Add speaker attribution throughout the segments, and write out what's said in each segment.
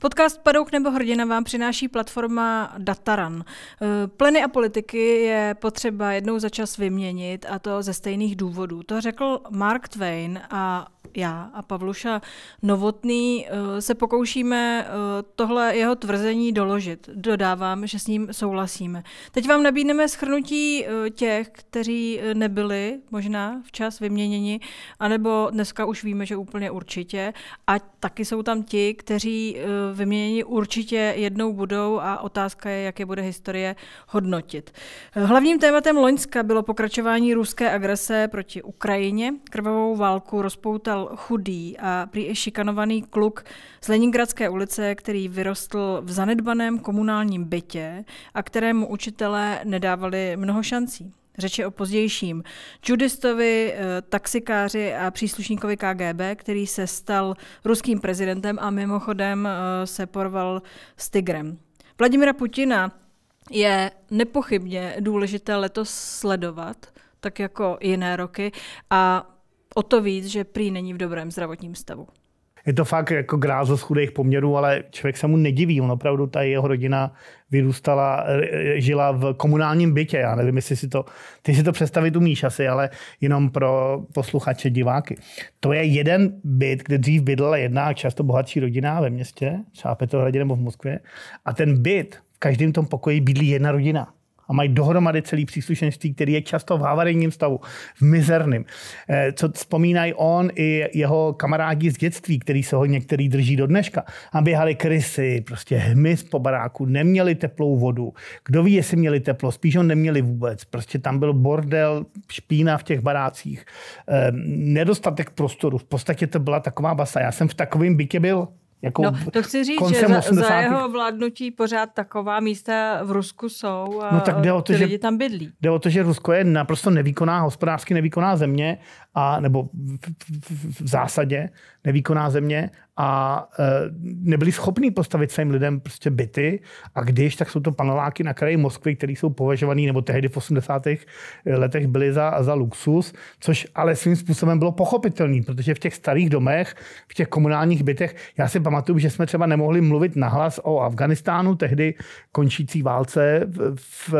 Speaker 1: Podcast Padouk nebo hrdina vám přináší platforma Dataran. Eh, pleny a politiky je potřeba jednou za čas vyměnit a to ze stejných důvodů. To řekl Mark Twain a já a Pavluša Novotný eh, se pokoušíme eh, tohle jeho tvrzení doložit. Dodávám, že s ním souhlasíme. Teď vám nabídneme schrnutí eh, těch, kteří nebyli možná včas vyměněni, anebo dneska už víme, že úplně určitě. A taky jsou tam ti, kteří vyměněni určitě jednou budou a otázka je, jak je bude historie hodnotit. Hlavním tématem Loňska bylo pokračování ruské agrese proti Ukrajině. Krvavou válku rozpoutal stal chudý a prý i šikanovaný kluk z Leningradské ulice, který vyrostl v zanedbaném komunálním bytě a kterému učitelé nedávali mnoho šancí. Řeče o pozdějším judistovi, eh, taxikáři a příslušníkovi KGB, který se stal ruským prezidentem a mimochodem eh, se porval s Tigrem. Vladimira Putina je nepochybně důležité letos sledovat, tak jako jiné roky. A O to víc, že prý není v dobrém zdravotním stavu.
Speaker 2: Je to fakt jako grázo z chudých poměrů, ale člověk se mu nediví. On opravdu, ta jeho rodina vyrůstala, eh, eh, žila v komunálním bytě. Já nevím, jestli si to, ty si to představit umíš asi, ale jenom pro posluchače, diváky. To je jeden byt, kde dřív bydlela jedna často bohatší rodina ve městě, třeba v Petrohradě nebo v Moskvě. A ten byt v každém tom pokoji bydlí jedna rodina a mají dohromady celý příslušenství, který je často v havarijním stavu, v mizerném. Eh, co vzpomínají on i jeho kamarádi z dětství, který se ho některý drží do dneška. A běhali krysy, prostě hmyz po baráku, neměli teplou vodu. Kdo ví, jestli měli teplo, spíš ho neměli vůbec. Prostě tam byl bordel, špína v těch barácích, eh, nedostatek prostoru. V podstatě to byla taková basa. Já jsem v takovém bytě byl jako no, to chci říct, že za, 80. za jeho
Speaker 1: vládnutí pořád taková místa v Rusku jsou a no, tak jde o to, ty že, lidi tam bydlí.
Speaker 2: Jde o to, že Rusko je naprosto nevýkonná, hospodářsky nevýkonná země a nebo v, v, v zásadě nevýkonná země a e, nebyli schopni postavit svým lidem prostě byty a když, tak jsou to paneláky na kraji Moskvy, které jsou považovaný nebo tehdy v 80. letech byly za, za luxus, což ale svým způsobem bylo pochopitelný, protože v těch starých domech, v těch komunálních bytech, já si pamatuju, že jsme třeba nemohli mluvit nahlas o Afganistánu, tehdy končící válce v, v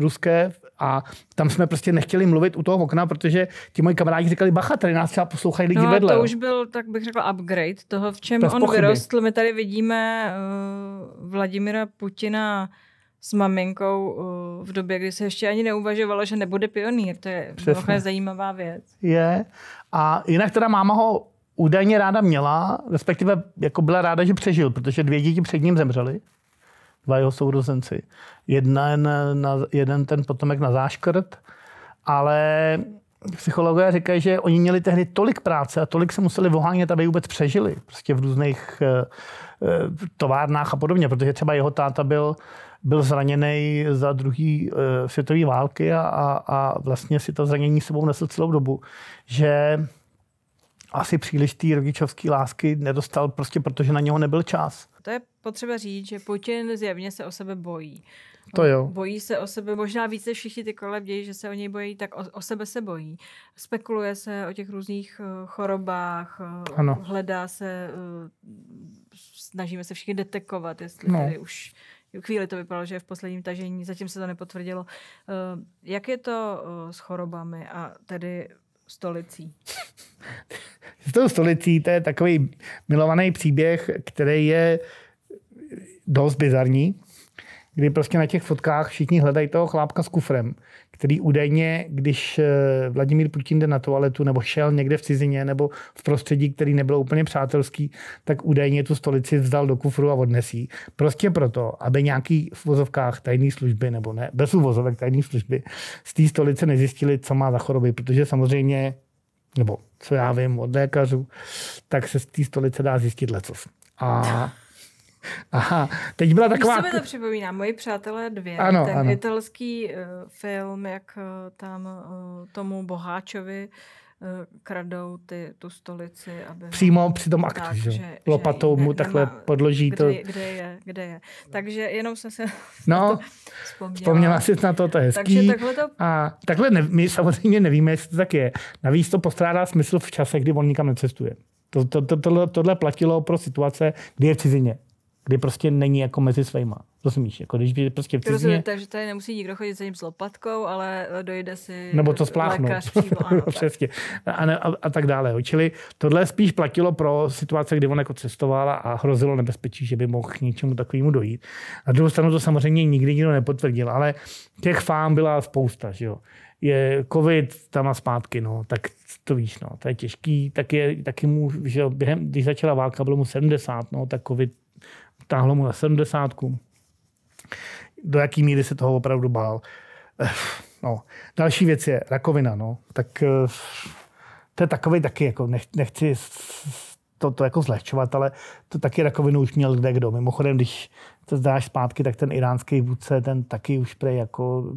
Speaker 2: ruské, a tam jsme prostě nechtěli mluvit u toho okna, protože ti moji kamarádi říkali, bacha, tady nás třeba poslouchají lidi no, vedle. to už
Speaker 1: byl, tak bych řekl upgrade toho, v čem to on pochyby. vyrostl. My tady vidíme uh, Vladimira Putina s maminkou uh, v době, kdy se ještě ani neuvažovalo, že nebude pionýr. To je velmi zajímavá věc.
Speaker 2: Je. A jinak teda máma ho údajně ráda měla, respektive jako byla ráda, že přežil, protože dvě děti před ním zemřely dva jeho sourozenci. Jeden, na, jeden ten potomek na záškrt, ale psychologové říkají, že oni měli tehdy tolik práce a tolik se museli vohánět, aby vůbec přežili. Prostě v různých eh, eh, továrnách a podobně, protože třeba jeho táta byl, byl zraněný za druhý eh, světové války a, a, a vlastně si to zranění sebou nesl celou dobu, že asi příliš té rodičovské lásky nedostal, prostě protože na něho nebyl čas.
Speaker 1: To je potřeba říct, že Putin zjevně se o sebe bojí. To jo. Bojí se o sebe, možná více všichni ty kolem dějí, že se o něj bojí, tak o, o sebe se bojí. Spekuluje se o těch různých eh, chorobách, eh, ano. hledá se, eh, snažíme se všichni detekovat, jestli no. tady už chvíli to vypadalo, že je v posledním tažení, zatím se to nepotvrdilo. Jak je to s chorobami a tedy stolicí.
Speaker 2: S tou stolicí to je takový milovaný příběh, který je dost bizarní, kdy prostě na těch fotkách všichni hledají toho chlápka s kufrem který údajně, když eh, Vladimír Putin jde na toaletu nebo šel někde v cizině nebo v prostředí, který nebyl úplně přátelský, tak údajně tu stolici vzal do kufru a odnesí. Prostě proto, aby nějaký v vozovkách tajné služby nebo ne, bez uvozovek tajné služby z té stolice nezjistili, co má za choroby, protože samozřejmě nebo co já vím od lékařů, tak se z té stolice dá zjistit lecos. A Aha, teď byla taková... Když se mi to
Speaker 1: připomíná? Moji přátelé dvě. Ano, ten ano. italský uh, film, jak uh, tam uh, tomu boháčovi kradou ty, tu stolici, aby... Přímo při tom aktu, tak, že? že Lopatou že, mu takhle nemá, podloží kde, to... Kde, je, kde je. Takže jenom jsem se no, vzpomněla. vzpomněla
Speaker 2: na to, to je hezký. Takže takhle to... A takhle ne, my samozřejmě nevíme, jestli to tak je. Navíc to postrádá smysl v čase, kdy on nikam necestuje. To, to, to, tohle, tohle platilo pro situace, kdy je v cizině kdy prostě není jako mezi svýma. Rozumíš? Jako když by prostě v cizině... Rozumím,
Speaker 1: takže tady nemusí nikdo chodit za ním s lopatkou, ale dojde si Nebo to spláchnout.
Speaker 2: Přesně. A, ne, a, a, tak dále. Čili tohle spíš platilo pro situace, kdy on jako cestoval a hrozilo nebezpečí, že by mohl k něčemu takovému dojít. Na druhou stranu to samozřejmě nikdy nikdo nepotvrdil, ale těch fám byla spousta. Že jo je covid tam a zpátky, no, tak to víš, no, to je těžký, tak je, taky mu, že během, když začala válka, bylo mu 70, no, tak covid táhlo mu na 70. Do jaký míry se toho opravdu bál. Eh, no. Další věc je rakovina. No. Tak eh, to je takový taky, jako nechci to, to jako zlehčovat, ale to taky rakovinu už měl kde kdo. Mimochodem, když to zdáš zpátky, tak ten iránský vůdce, ten taky už prej jako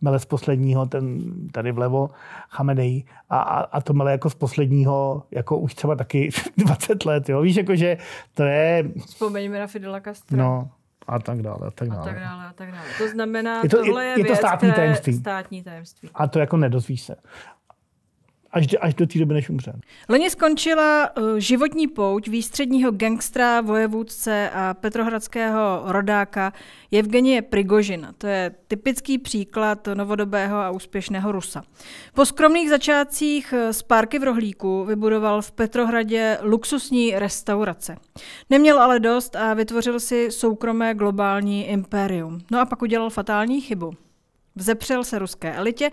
Speaker 2: mele z posledního, ten tady vlevo, Chamenej, a, a, a to mele jako z posledního, jako už třeba taky 20 let, jo. Víš, jako že to je... Vzpomeňme
Speaker 1: na Fidela Castro. No,
Speaker 2: a tak dále, a tak dále. A tak
Speaker 1: dále, a tak dále. To znamená, je to, tohle je, je to věc, státní, tajemství. státní tajemství. A
Speaker 2: to jako nedozvíš se až, až do té doby, než umře.
Speaker 1: Leně skončila eh, životní pouť výstředního gangstra, vojevůdce a petrohradského rodáka Evgenie Prigožina. To je typický příklad novodobého a úspěšného Rusa. Po skromných začátcích eh, z párky v rohlíku vybudoval v Petrohradě luxusní restaurace. Neměl ale dost a vytvořil si soukromé globální impérium. No a pak udělal fatální chybu. Vzepřel se ruské elitě,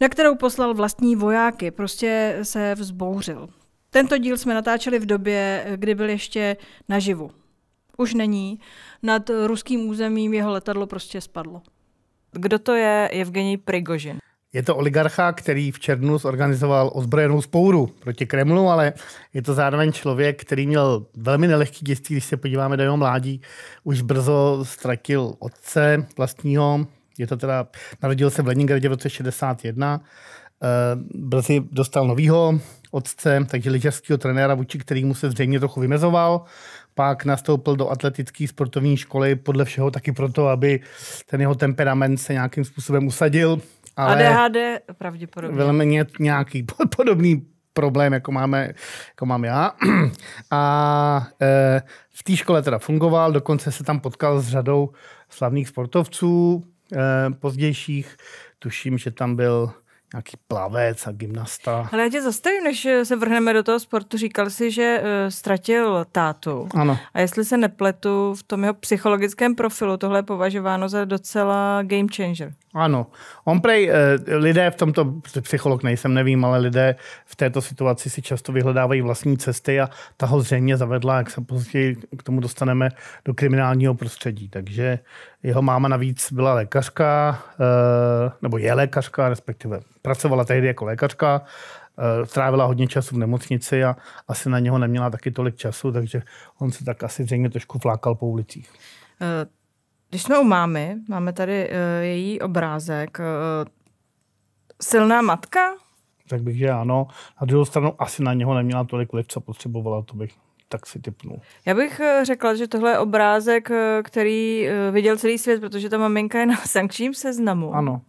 Speaker 1: na kterou poslal vlastní vojáky, prostě se vzbouřil. Tento díl jsme natáčeli v době, kdy byl ještě naživu. Už není. Nad ruským územím jeho letadlo prostě spadlo. Kdo to je Evgenij Prigožin?
Speaker 2: Je to oligarcha, který v červnu zorganizoval ozbrojenou spouru proti Kremlu, ale je to zároveň člověk, který měl velmi nelehký dětství, když se podíváme do jeho mládí. Už brzo ztratil otce vlastního, je to teda, narodil se v Leningradě v roce 61, eh, brzy dostal novýho otce, takže lyžařského trenéra, vůči kterýmu se zřejmě trochu vymezoval. Pak nastoupil do atletické sportovní školy, podle všeho taky proto, aby ten jeho temperament se nějakým způsobem usadil. Ale ADHD
Speaker 1: pravděpodobně. Velmi
Speaker 2: nějaký podobný problém, jako, máme, jako mám já. A e, v té škole teda fungoval, dokonce se tam potkal s řadou slavných sportovců, Eh, pozdějších. Tuším, že tam byl nějaký plavec a
Speaker 1: gymnasta. Ale já tě zastavím, než eh, se vrhneme do toho sportu. Říkal jsi, že uh, ztratil tátu. Ano. A jestli se nepletu, v tom jeho psychologickém profilu tohle je považováno za docela game changer.
Speaker 2: Ano. On prej, eh, lidé v tomto, psycholog nejsem, nevím, ale lidé v této situaci si často vyhledávají vlastní cesty a ta ho zřejmě zavedla, jak se později k tomu dostaneme, do kriminálního prostředí. Takže jeho máma navíc byla lékařka, eh, nebo je lékařka, respektive pracovala tehdy jako lékařka, eh, strávila hodně času v nemocnici a asi na něho neměla taky tolik času, takže on se tak asi zřejmě trošku flákal po ulicích.
Speaker 1: Uh když jsme u mámy, máme tady uh, její obrázek. Uh, silná matka?
Speaker 2: Tak bych, že ano. Na druhou stranu asi na něho neměla tolik vliv, co potřebovala, to bych tak si typnul.
Speaker 1: Já bych eh, řekla, že tohle je obrázek, který viděl celý svět, protože ta maminka je na sankčním seznamu. Ano.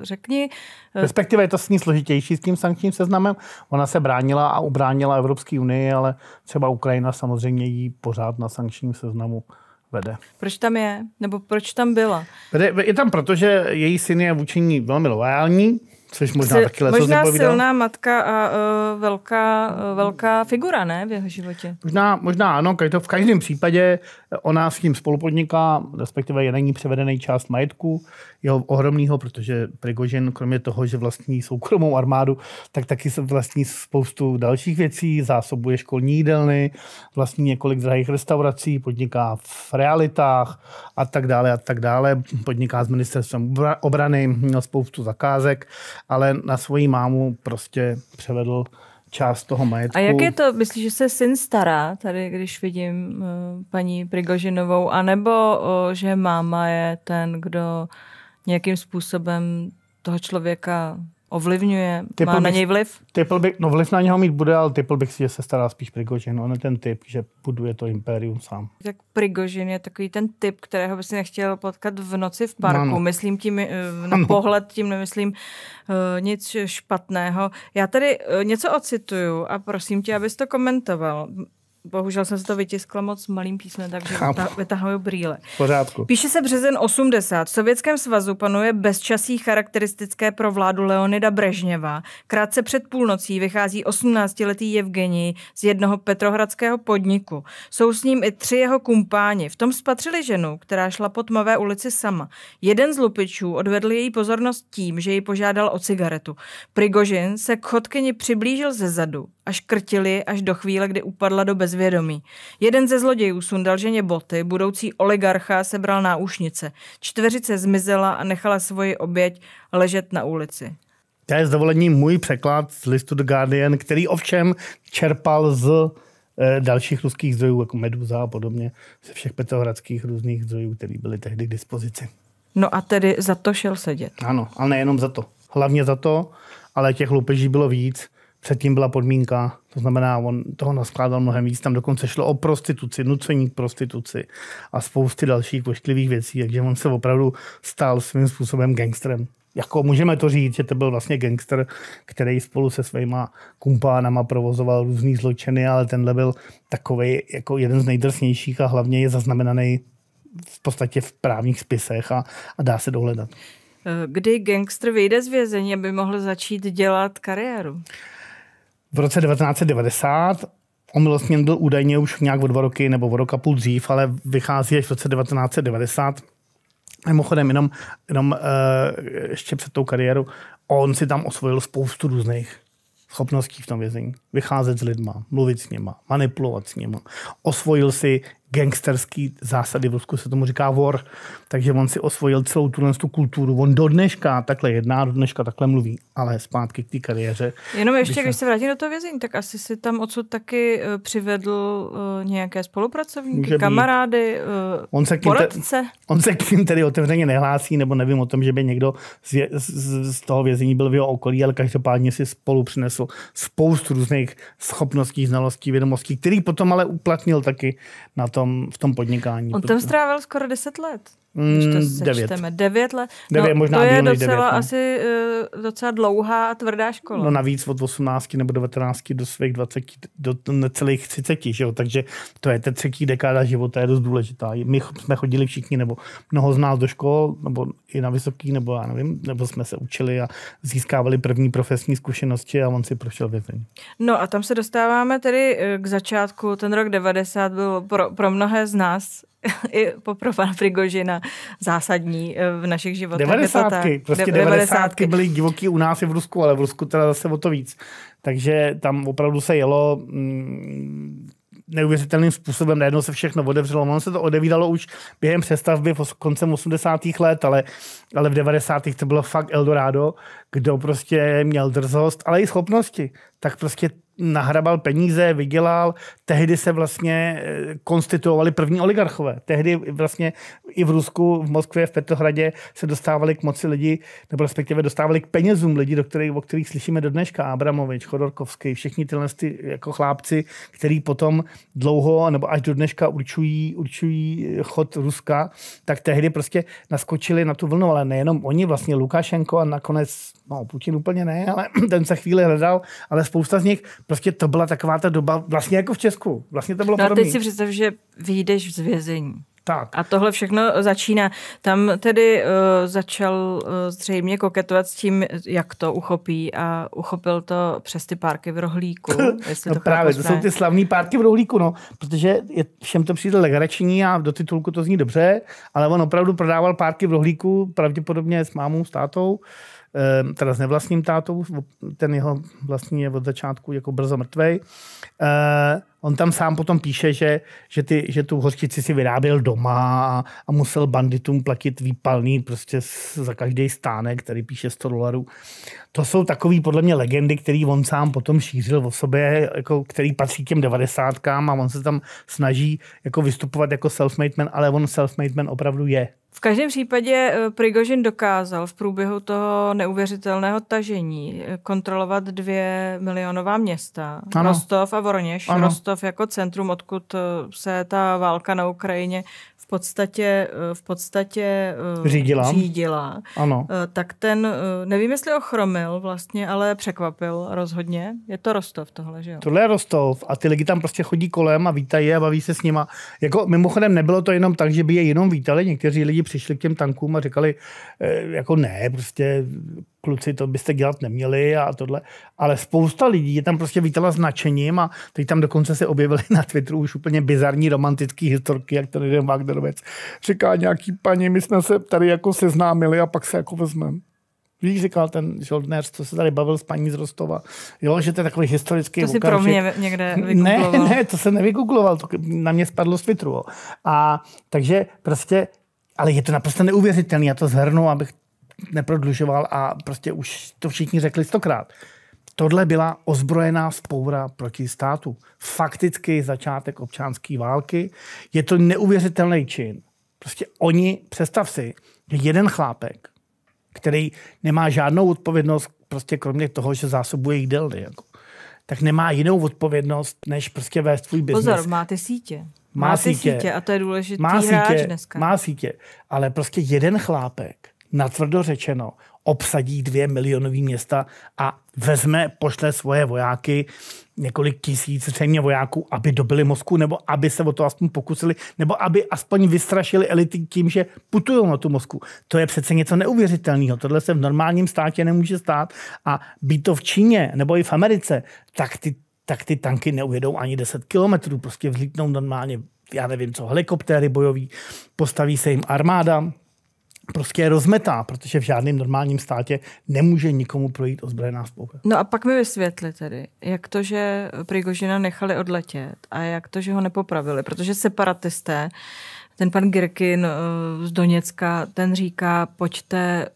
Speaker 1: Řekni. Respektive
Speaker 2: je to s ní složitější s tím sankčním seznamem. Ona se bránila a ubránila Evropské unii, ale třeba Ukrajina samozřejmě jí pořád na sankčním seznamu vede.
Speaker 1: Proč tam je? Nebo proč tam byla?
Speaker 2: Vede, je tam proto, že její syn je vůči ní velmi loajální, což možná Jsi, taky letos Možná nepovídal. silná
Speaker 1: matka a uh, velká, uh, velká figura, ne, v jeho životě?
Speaker 2: Možná, možná ano, každou, v každém případě ona s ním spolupodniká, respektive je ní převedený část majetku, jeho ohromného, protože Prigožen, kromě toho, že vlastní soukromou armádu, tak taky se vlastní spoustu dalších věcí, zásobuje školní jídelny, vlastní několik drahých restaurací, podniká v realitách a tak dále a tak dále, podniká s ministerstvem obrany, měl spoustu zakázek, ale na svoji mámu prostě převedl část toho majetku. A jak je
Speaker 1: to, myslíš, že se syn stará, tady když vidím uh, paní Prigožinovou, anebo uh, že máma je ten, kdo uh, nějakým způsobem toho člověka ovlivňuje, typl má bych, na něj vliv?
Speaker 2: Typl bych, no vliv na něho mít bude, ale typl bych si, že se stará spíš Prigožin, on je ten typ, že buduje to imperium sám.
Speaker 1: Tak Prigožin je takový ten typ, kterého by si nechtěl potkat v noci v parku. Ano. Myslím tím, eh, na ano. pohled tím nemyslím uh, nic špatného. Já tady eh, něco ocituju a prosím tě, abys to komentoval. Bohužel jsem se to vytiskla moc malým písmem, takže vytahuju brýle.
Speaker 2: Pořádku. Píše
Speaker 1: se březen 80. V Sovětském svazu panuje bezčasí charakteristické pro vládu Leonida Brežněva. Krátce před půlnocí vychází 18-letý Jevgení z jednoho petrohradského podniku. Jsou s ním i tři jeho kumpáni. V tom spatřili ženu, která šla po tmavé ulici sama. Jeden z lupičů odvedl její pozornost tím, že ji požádal o cigaretu. Prigožin se k chodkyni přiblížil ze zadu a škrtili až do chvíle, kdy upadla do bezvědomí. Jeden ze zlodějů sundal ženě boty, budoucí oligarcha sebral náušnice. Čtveřice zmizela a nechala svoji oběť ležet na ulici.
Speaker 2: To je zdovolení můj překlad z listu The Guardian, který ovšem čerpal z eh, dalších ruských zdrojů, jako Meduza a podobně, ze všech petrohradských různých zdrojů, které byly tehdy k dispozici. No a
Speaker 1: tedy za to
Speaker 2: šel sedět. Ano, ale nejenom za to. Hlavně za to, ale těch loupeží bylo víc. Předtím byla podmínka, to znamená, on toho naskládal mnohem víc, tam dokonce šlo o prostituci, nucení k prostituci a spousty dalších vošklivých věcí, takže on se opravdu stal svým způsobem gangstrem. Jako můžeme to říct, že to byl vlastně gangster, který spolu se svýma kumpánama provozoval různý zločiny, ale tenhle byl takový jako jeden z nejdrsnějších a hlavně je zaznamenaný v podstatě v právních spisech a, a dá se dohledat.
Speaker 1: Kdy gangster vyjde z vězení, aby mohl začít dělat kariéru?
Speaker 2: v roce 1990 omilostněn byl údajně už nějak o dva roky nebo o roka půl dřív, ale vychází až v roce 1990. Mimochodem, jenom, jenom uh, ještě před tou kariéru. on si tam osvojil spoustu různých schopností v tom vězení. Vycházet s lidma, mluvit s něma, manipulovat s něma. Osvojil si gangsterský zásady, v Rusku se tomu říká war, takže on si osvojil celou tuhle kulturu. On do dneška takhle jedná, do dneška takhle mluví, ale zpátky k té kariéře. Jenom ještě, když se,
Speaker 1: když se do toho vězení, tak asi si tam odsud taky eh, přivedl uh, nějaké spolupracovníky, Může kamarády, uh, eh, on se poradce. Te,
Speaker 2: on se k tím tedy otevřeně nehlásí, nebo nevím o tom, že by někdo z, z, z toho vězení byl v jeho okolí, ale každopádně si spolu přinesl spoustu různých schopností, znalostí, vědomostí, který potom ale uplatnil taky na to, tom, v tom podnikání. On tam
Speaker 1: strávil skoro 10 let. Mm, to sečteme. Devět. Devět let. No, devět, možná to je docela devět, no. asi uh, docela dlouhá a tvrdá škola. No navíc
Speaker 2: od 18 nebo 19 do svých 20, do necelých 30, že jo? takže to je ta třetí dekáda života, je dost důležitá. My jsme chodili všichni, nebo mnoho z nás do škol, nebo i na vysoký, nebo já nevím, nebo jsme se učili a získávali první profesní zkušenosti a on si prošel vězení.
Speaker 1: No a tam se dostáváme tedy eh, k začátku. Ten rok 90 byl pro, pro mnohé z nás i poprofan Prigožina zásadní eh, v našich životech. Devadesátky, prostě 90. devadesátky
Speaker 2: byly divoký u nás i v Rusku, ale v Rusku teda zase o to víc. Takže tam opravdu se jelo mm, neuvěřitelným způsobem. Najednou se všechno odevřelo. Ono se to odevídalo už během přestavby v koncem 80. let, ale, ale v 90. to bylo fakt Eldorado, kdo prostě měl drzost, ale i schopnosti. Tak prostě nahrabal peníze, vydělal. Tehdy se vlastně eh, konstituovali první oligarchové. Tehdy vlastně i v Rusku, v Moskvě, v Petrohradě se dostávali k moci lidi, nebo respektive dostávali k penězům lidi, do kterých, o kterých slyšíme do dneška. Abramovič, Chodorkovský, všichni tyhle ty jako chlápci, který potom dlouho nebo až do dneška určují, určují eh, chod Ruska, tak tehdy prostě naskočili na tu vlnu, ale nejenom oni, vlastně Lukašenko a nakonec, no Putin úplně ne, ale ten se chvíli hledal, ale spousta z nich Prostě to byla taková ta doba, vlastně jako v Česku. Vlastně to bylo no a teď si představ,
Speaker 1: že vyjdeš z vězení. Tak. A tohle všechno začíná. Tam tedy uh, začal uh, zřejmě koketovat s tím, jak to uchopí a uchopil to přes ty párky v rohlíku. No jestli no to právě, to jsou ty
Speaker 2: slavné párky v rohlíku, no, protože je, všem to přijde legrační a do titulku to zní dobře, ale on opravdu prodával párky v rohlíku, pravděpodobně s mámou, s tátou Ehm, teda s nevlastním tátou, ten jeho vlastní je od začátku jako brzo mrtvej. Ehm, on tam sám potom píše, že, že, ty, že tu hořčici si vyráběl doma a, a musel banditům platit výpalný prostě za každý stánek, který píše 100 dolarů. To jsou takové podle mě legendy, které on sám potom šířil o sobě, jako, který patří těm devadesátkám a on se tam snaží jako vystupovat jako self-made man, ale on self-made man opravdu je.
Speaker 1: V každém případě eh, Prigožin dokázal v průběhu toho neuvěřitelného tažení eh, kontrolovat dvě milionová města. Ano. Rostov a Voroněž. Ano. Rostov jako centrum, odkud eh, se ta válka na Ukrajině podstatě, eh, v podstatě eh, řídila, řídila ano. Eh, tak ten, nevím jestli ochromil vlastně, ale překvapil rozhodně. Je to Rostov tohle, že jo? Tohle
Speaker 2: je Rostov a ty lidi tam prostě chodí kolem a vítají je a baví se s nima. Jako mimochodem nebylo to jenom tak, že by je jenom vítali, někteří lidi přišli k těm tankům a říkali, jako ne, prostě kluci, to byste dělat neměli a tohle. Ale spousta lidí je tam prostě vítala značením a teď tam dokonce se objevily na Twitteru už úplně bizarní romantické historky, jak ten jeden Wagnerovec říká nějaký paní, my jsme se tady jako seznámili a pak se jako vezmeme. Víš, říkal ten Žoldner, co se tady bavil s paní z Rostova, jo, že to je takový historický To si okamžik. pro mě někde Ne, ne, to se nevygoogloval, to na mě spadlo z Twitteru. A takže prostě ale je to naprosto neuvěřitelné, já to zhrnu, abych neprodlužoval a prostě už to všichni řekli stokrát. Tohle byla ozbrojená spoura proti státu. Fakticky začátek občanské války. Je to neuvěřitelný čin. Prostě oni, představ si, že jeden chlápek, který nemá žádnou odpovědnost, prostě kromě toho, že zásobuje delny, jako, tak nemá jinou odpovědnost, než prostě vést svůj biznes. Pozor,
Speaker 1: máte sítě. Má, má sítě. sítě. a to je důležitý má hráč dneska.
Speaker 2: Má sítě, ale prostě jeden chlápek natvrdo řečeno, obsadí dvě milionové města a vezme, pošle svoje vojáky, několik tisíc, tisícřejmě vojáků, aby dobili Moskvu, nebo aby se o to aspoň pokusili, nebo aby aspoň vystrašili elity tím, že putují na tu Moskvu. To je přece něco neuvěřitelného. Tohle se v normálním státě nemůže stát a být to v Číně nebo i v Americe, tak ty, tak ty tanky neujedou ani 10 kilometrů, prostě vzlítnou normálně já nevím co, helikoptéry bojový, postaví se jim armáda, prostě rozmetá, protože v žádném normálním státě nemůže nikomu projít ozbrojená spouka.
Speaker 1: No a pak mi vysvětli tedy, jak to, že Prigožina nechali odletět a jak to, že ho nepopravili, protože separatisté ten pan Girkin eh, z Doněcka, ten říká, pojďte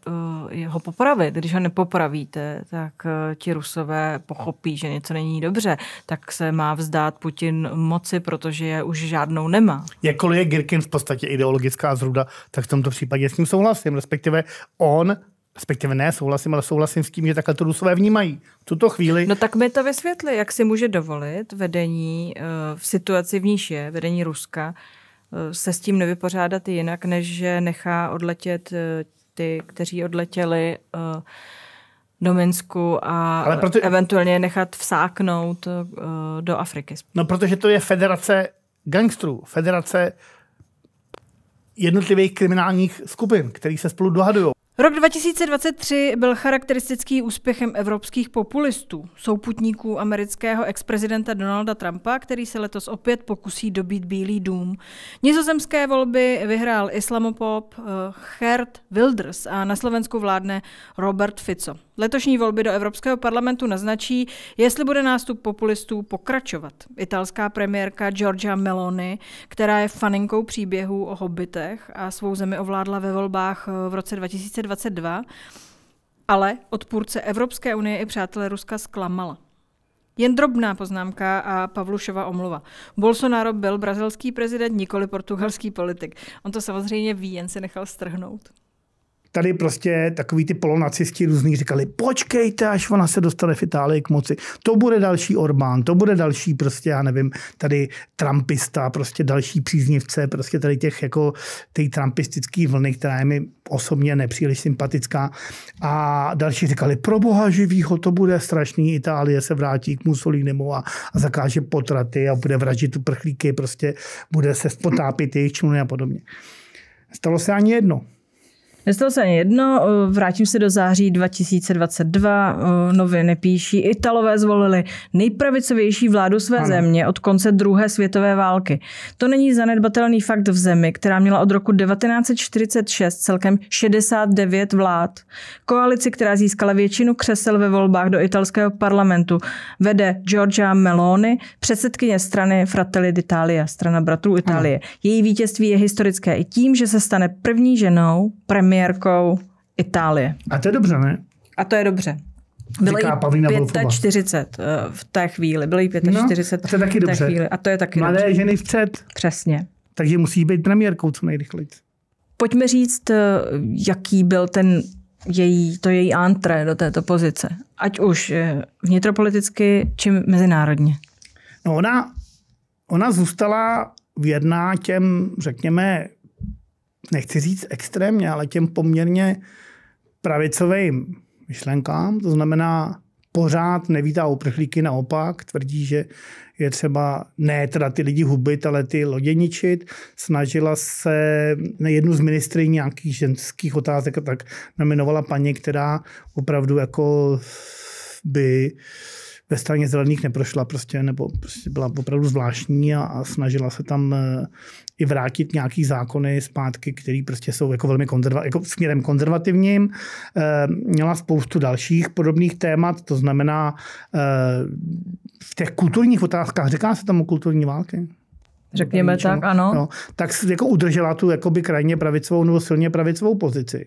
Speaker 1: eh, ho popravit. Když ho nepopravíte, tak eh, ti rusové pochopí, že něco není dobře. Tak se má vzdát Putin moci, protože je už žádnou nemá.
Speaker 2: Jakkoliv je Girkin v podstatě ideologická zruda, tak v tomto případě s ním souhlasím. Respektive on respektive ne, souhlasím, ale souhlasím s tím, že takhle to rusové vnímají. V tuto chvíli... No
Speaker 1: tak mi to vysvětli, jak si může dovolit vedení v situaci, v níž je vedení Ruska, Eh, se s tím nevypořádat jinak, než že nechá odletět eh, ty, kteří odletěli eh, do Minsku a Ale proto... eventuálně nechat vsáknout do Afriky. No,
Speaker 2: protože to je federace gangstrů, federace jednotlivých kriminálních skupin, který se spolu dohadují.
Speaker 1: Rok 2023 byl charakteristický úspěchem evropských populistů, souputníků amerického ex-prezidenta Donalda Trumpa, který se letos opět pokusí dobít Bílý dům. Nizozemské volby vyhrál islamopop Hert eh, Wilders a na Slovensku vládne Robert Fico. Letošní volby do Evropského parlamentu naznačí, jestli bude nástup populistů pokračovat. Italská premiérka Giorgia Meloni, která je faninkou příběhů o hobitech a svou zemi ovládla ve volbách eh, v roce 2022, ale odpůrce Evropské unie i přátelé Ruska zklamala. Jen drobná poznámka a Pavlušova omluva. Bolsonaro byl brazilský prezident, nikoli portugalský politik. On to samozřejmě ví, jen se nechal strhnout.
Speaker 2: Tady prostě takový ty polonacisti různí říkali, počkejte, až ona se dostane v Itálii k moci. To bude další Orbán, to bude další prostě, já nevím, tady Trumpista, prostě další příznivce, prostě tady těch jako ty trumpistický vlny, která je mi osobně nepříliš sympatická. A další říkali, pro boha živýho, to bude strašný, Itálie se vrátí k Mussolinimu a, a zakáže potraty a bude vražit uprchlíky, prostě bude se potápit jejich čluny a podobně. Stalo se ani jedno.
Speaker 1: Nestalo se ani jedno, vrátím se do září 2022, noviny píší, Italové zvolili nejpravicovější vládu své ano. země od konce druhé světové války. To není zanedbatelný fakt v zemi, která měla od roku 1946 celkem 69 vlád. Koalici, která získala většinu křesel ve volbách do italského parlamentu, vede Giorgia Meloni, předsedkyně strany Fratelli d'Italia, strana bratrů Itálie. Ano. Její vítězství je historické i tím, že se stane první ženou premiérem premiérkou Itálie. A to je dobře, ne? A to je dobře. Bylo jí 45 eh, v té chvíli. Bylo jí 45 no, to je taky dobře. Chvíli. A to je taky Mladé dobře. ženy vpřed.
Speaker 2: Přesně. Takže musí být premiérkou co nejrychleji.
Speaker 1: Pojďme říct, eh, jaký byl ten její, to její antré do této pozice. Ať už eh, vnitropoliticky, či mezinárodně. No ona, ona zůstala
Speaker 2: věrná těm, řekněme, nechci říct extrémně, ale těm poměrně pravicovým myšlenkám, to znamená pořád nevítá uprchlíky, naopak tvrdí, že je třeba ne teda ty lidi hubit, ale ty loděničit. Snažila se jednu z ministry nějakých ženských otázek tak nominovala paní, která opravdu jako by ve straně zelených neprošla prostě, nebo prostě byla opravdu zvláštní a, a snažila se tam eh, i vrátit nějaký zákony zpátky, které prostě jsou jako velmi konzerva, jako směrem konzervativním. E, měla spoustu dalších podobných témat, to znamená e, v těch kulturních otázkách, říká se tam o kulturní války? Řekněme tak, ano. No, tak jako udržela tu jakoby krajně pravicovou nebo silně pravicovou pozici.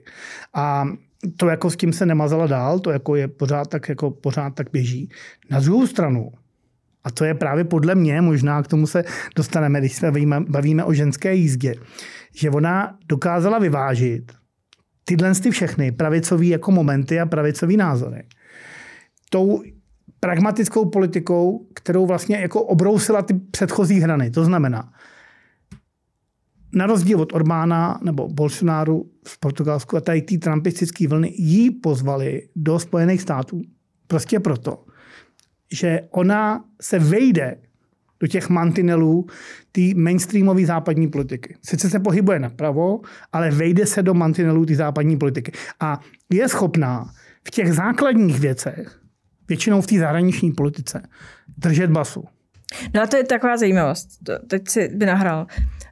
Speaker 2: A to jako s tím se nemazala dál, to jako je pořád tak, jako pořád tak běží. Na druhou stranu, a to je právě podle mě, možná k tomu se dostaneme, když se bavíme o ženské jízdě, že ona dokázala vyvážit tyhle ty všechny pravicové jako momenty a pravicové názory. Tou pragmatickou politikou, kterou vlastně jako obrousila ty předchozí hrany. To znamená, na rozdíl od Orbána nebo Bolsonáru v Portugalsku a tady ty trumpistické vlny jí pozvali do Spojených států. Prostě proto, že ona se vejde do těch mantinelů té mainstreamové západní politiky. Sice se pohybuje napravo, ale vejde se do mantinelů té západní politiky. A je schopná v těch základních věcech, většinou v té zahraniční politice, držet basu.
Speaker 1: No a to je taková zajímavost. Teď si by nahrál.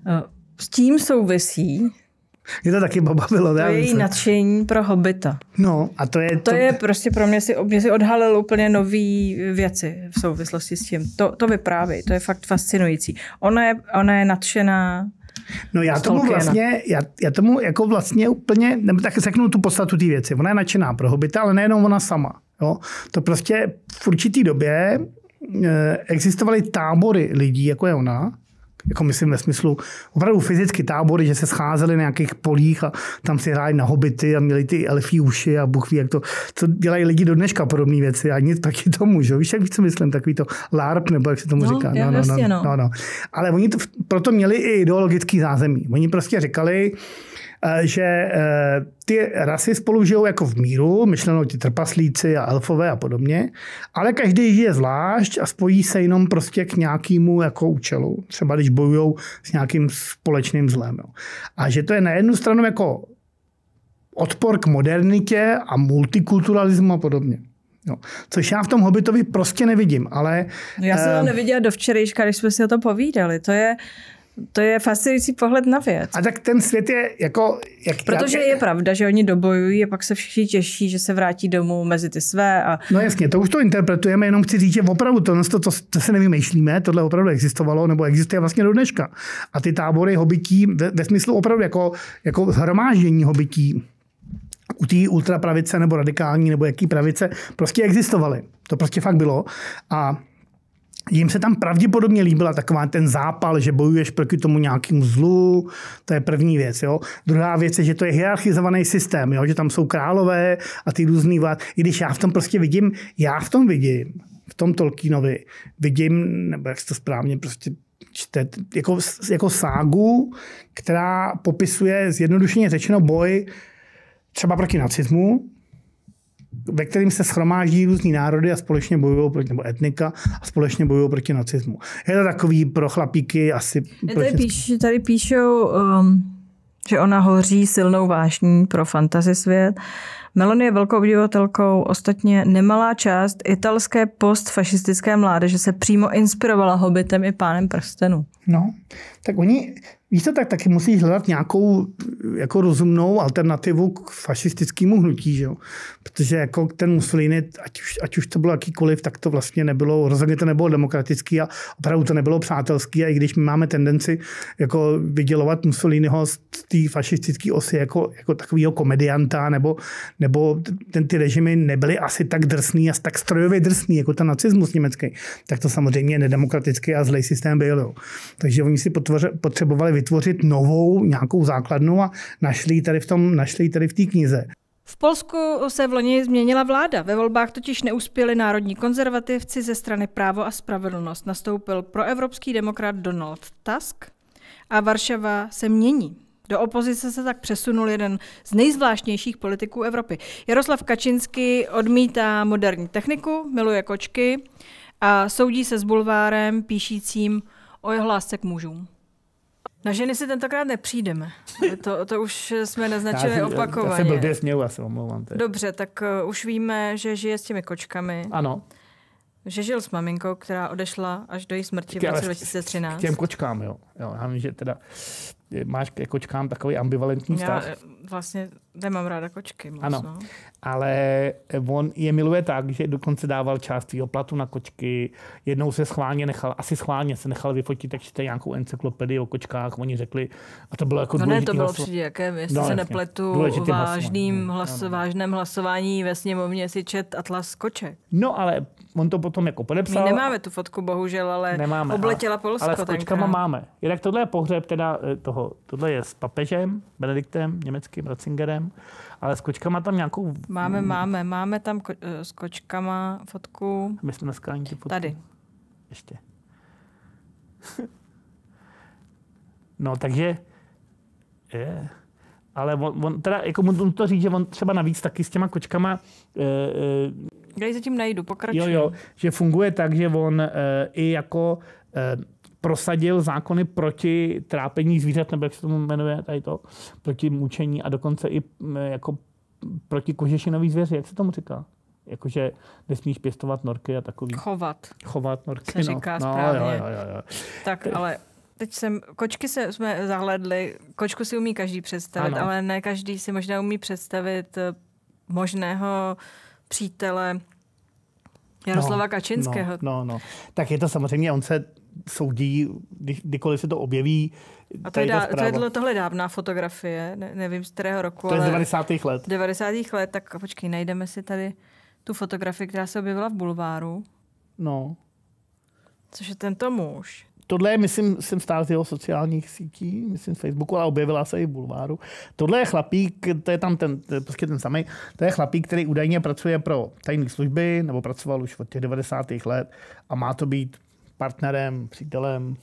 Speaker 1: Eh, s tím souvisí mě to taky bavilo. To je její nadšení pro hobita. No a to je... To, to je prostě pro mě si, mě si odhalil úplně nový věci v souvislosti s tím. To, to vyprávěj, to je fakt fascinující. Ona je, ona je nadšená No já tomu vlastně, já,
Speaker 2: já tomu jako vlastně úplně, nebo tak řeknu tu podstatu té věci. Ona je nadšená pro hobita, ale nejenom ona sama. Jo? To prostě v určitý době eh, existovaly tábory lidí, jako je ona, jako myslím ve smyslu opravdu fyzicky tábory, že se scházeli na nějakých polích a tam si hráli na hobity a měli ty elfí uši a buchví, jak to, co dělají lidi do dneška podobné věci a nic taky tomu, že? Víš, jak víš, co myslím, takový to LARP, nebo jak se tomu no, říká. No, no, no, no. no, no. Ale oni to, proto měli i ideologický zázemí. Oni prostě říkali, Eh, že eh, ty rasy spolu žijou jako v míru, myšlenou ti trpaslíci a elfové a podobně, ale každý žije zvlášť a spojí se jenom prostě k nějakému jako účelu. Třeba když bojují s nějakým společným zlem. Jo. A že to je na jednu stranu jako odpor k modernitě a multikulturalismu a podobně. No, což já v tom Hobbitovi prostě
Speaker 1: nevidím, ale... No já jsem to eh, neviděla do včerejška, když jsme si o tom povídali. To je to je fascinující pohled na věc. A tak ten svět je jako... Jak Protože já, je pravda, že oni dobojují a pak se všichni těší, že se vrátí domů mezi ty své. A...
Speaker 2: No jasně, to už to interpretujeme, jenom chci říct, že opravdu to, to, to, to se nevymýšlíme, tohle opravdu existovalo nebo existuje vlastně do dneška. A ty tábory hobití ve, ve smyslu opravdu jako, jako zhromáždění hobití, u té ultrapravice nebo radikální nebo jaký pravice, prostě existovaly. To prostě fakt bylo. A jim se tam pravděpodobně líbila taková ten zápal, že bojuješ proti tomu nějakému zlu, to je první věc. Jo. Druhá věc je, že to je hierarchizovaný systém, jo, že tam jsou králové a ty různý vlád. I když já v tom prostě vidím, já v tom vidím, v tom Tolkienovi vidím, nebo jak se to správně prostě čte, jako, jako ságu, která popisuje zjednodušeně řečeno boj třeba proti nacismu, ve kterým se schromáždí různý národy a společně bojují proti, nebo etnika, a společně bojují proti nacismu. Je to takový pro chlapíky asi... Tady, píš,
Speaker 1: tady píšou, um, že ona hoří silnou vášní pro fantasy svět. Melon je velkou obdivatelkou, ostatně nemalá část italské postfašistické mládeže se přímo inspirovala hobitem i Pánem prstenů. No, tak oni,
Speaker 2: Víš to, tak taky musíš hledat nějakou eh, jako rozumnou alternativu k fašistickému hnutí, že jo? Protože jako ten Mussolini, ať už, ať už to bylo jakýkoliv, tak to vlastně nebylo, rozhodně to nebylo demokratický a opravdu to nebylo přátelský a i když my máme tendenci jako vydělovat Mussoliniho z té fašistické osy jako, jako takového komedianta nebo, nebo ten, ty režimy nebyly asi tak drsný a tak strojově drsný jako ten nacismus německý, tak to samozřejmě nedemokratický a zlej systém byl. Jo. Takže oni si potvoře, potřebovali vytvořit novou nějakou základnu a našli tady v tom, našli tady v té knize.
Speaker 1: V Polsku se v loni změnila vláda. Ve volbách totiž neuspěli národní konzervativci ze strany Právo a spravedlnost. Nastoupil proevropský demokrat Donald Tusk a Varšava se mění. Do opozice se tak přesunul jeden z nejzvláštnějších politiků Evropy. Jaroslav Kačinsky odmítá moderní techniku, miluje kočky a soudí se s bulvárem píšícím o jeho lásce k mužům. Na ženy si tentokrát nepřijdeme. To, to už jsme naznačili já opakovaně. Já jsem blbě
Speaker 2: směju, já se omlouvám. Tady.
Speaker 1: Dobře, tak uh, už víme, že žije s těmi kočkami. Ano. Že žil s maminkou, která odešla až do její smrti v roce 2013. K těm
Speaker 2: kočkám, jo. jo. Já vím, že teda máš ke kočkám jako takový ambivalentní vztah. Já
Speaker 1: eh, vlastně nemám ráda kočky moc, Ano, no.
Speaker 2: ale eh, on je miluje tak, že dokonce dával část svého platu na kočky. Jednou se schválně nechal, asi schválně se nechal vyfotit, tak čte nějakou encyklopedii o kočkách. Oni řekli, a to bylo jako No ne, to bylo hlasov... při jakém, jestli no, se nepletu, vážným,
Speaker 1: hlasování. Hlas, no, no. no. vážném hlasování ve sněmovně si čet Atlas koček.
Speaker 2: No ale on to potom jako podepsal. My nemáme
Speaker 1: tu fotku, bohužel, ale nemáme, obletěla Polsko. Ale s kočkama tenkrát. máme.
Speaker 2: Jinak tohle je pohřeb teda eh, toho tohle je s papežem, Benediktem, německým Ratzingerem, ale s kočkama tam nějakou... Máme, máme,
Speaker 1: máme tam ko- eh, s kočkama fotku. My jsme dneska
Speaker 2: ani ty fotky. Tady. Ještě. no, takže... Je. Ale on, on teda, jako mu to říct, že on třeba navíc taky s těma kočkama e, e, já ji zatím najdu, pokračuj. Jo, jo, že funguje tak, že on e, i jako e, prosadil zákony proti trápení zvířat, nebo jak se tomu jmenuje tady to, proti mučení a dokonce i jako proti kožešinový zvěři, jak se tomu říká? Jakože nesmíš pěstovat norky a takový. Chovat.
Speaker 1: Chovat norky, se no. říká no. správně. No, jo, jo, jo. Tak, ale teď jsem, kočky se, jsme zahledli, kočku si umí každý představit, ano. ale ne každý si možná umí představit eh, možného přítele, Jaroslava no, Kačinského.
Speaker 2: No, no, no. Tak je to samozřejmě, on se soudí, kdy, kdykoliv se to objeví.
Speaker 1: A to je, dá, to je tohle dávná fotografie, ne, nevím z kterého roku. To je z 90. let. 90. let, tak počkej, najdeme si tady tu fotografii, která se objevila v bulváru. No. Což je tento muž
Speaker 2: tohle je, myslím, jsem stál z jeho sociálních sítí, myslím z Facebooku, ale objevila se i v Bulváru. Tohle je chlapík, to je tam ten, to je prostě ten samý, to je chlapík, který údajně pracuje pro tajné služby, nebo pracoval už od těch 90. let a má to být partnerem, přítelem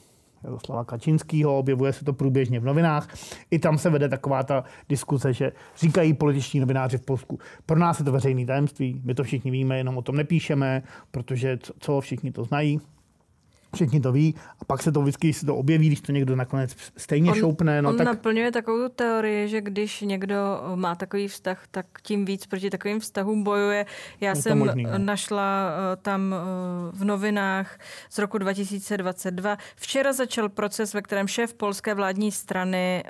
Speaker 2: Jaroslava Kačinského, objevuje se to průběžně v novinách. I tam se vede taková ta diskuse, že říkají političní novináři v Polsku, pro nás je to veřejné tajemství, my to všichni víme, jenom o tom nepíšeme, protože co, všichni to znají. Všichni to ví a pak se to vždycky se to objeví, když to někdo nakonec stejně on, šoupne. No, on tak...
Speaker 1: naplňuje takovou teorii, že když někdo eh, má takový vztah, tak tím víc proti takovým vztahům bojuje. Já jsem možný, no. našla eh, tam eh, v novinách z roku 2022. Včera začal proces, ve kterém šéf polské vládní strany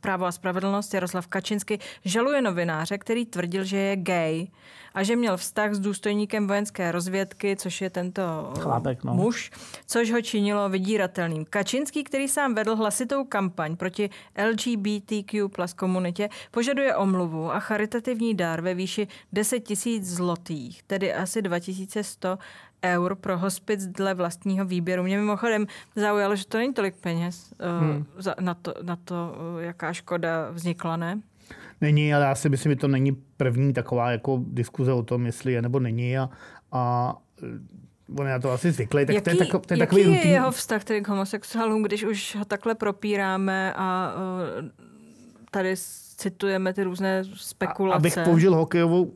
Speaker 1: Právo a spravedlnost Jaroslav Kačinsky žaluje novináře, který tvrdil, že je gay a že měl vztah s důstojníkem vojenské rozvědky, což je tento Chlapek, no. muž, což ho činilo vydíratelným. Kačinský, který sám vedl hlasitou kampaň proti LGBTQ plus komunitě, požaduje omluvu a charitativní dár ve výši 10 tisíc zlotých, tedy asi 2100 eur pro hospic dle vlastního výběru. Mě mimochodem zaujalo, že to není tolik peněz eh, hmm. za, na, to, na to, eh, jaká škoda vznikla, ne?
Speaker 2: Není, ale já si myslím, že to není první taková jako diskuze o tom, jestli je nebo není. A, a on je na to asi zvyklý, tak jaký, to je, tako, to je jaký takový jaký rutin... jeho
Speaker 1: vztah tedy k homosexuálům, když už ho takhle propíráme a eh, tady citujeme ty různé spekulace. A, abych použil
Speaker 2: hokejovou uh,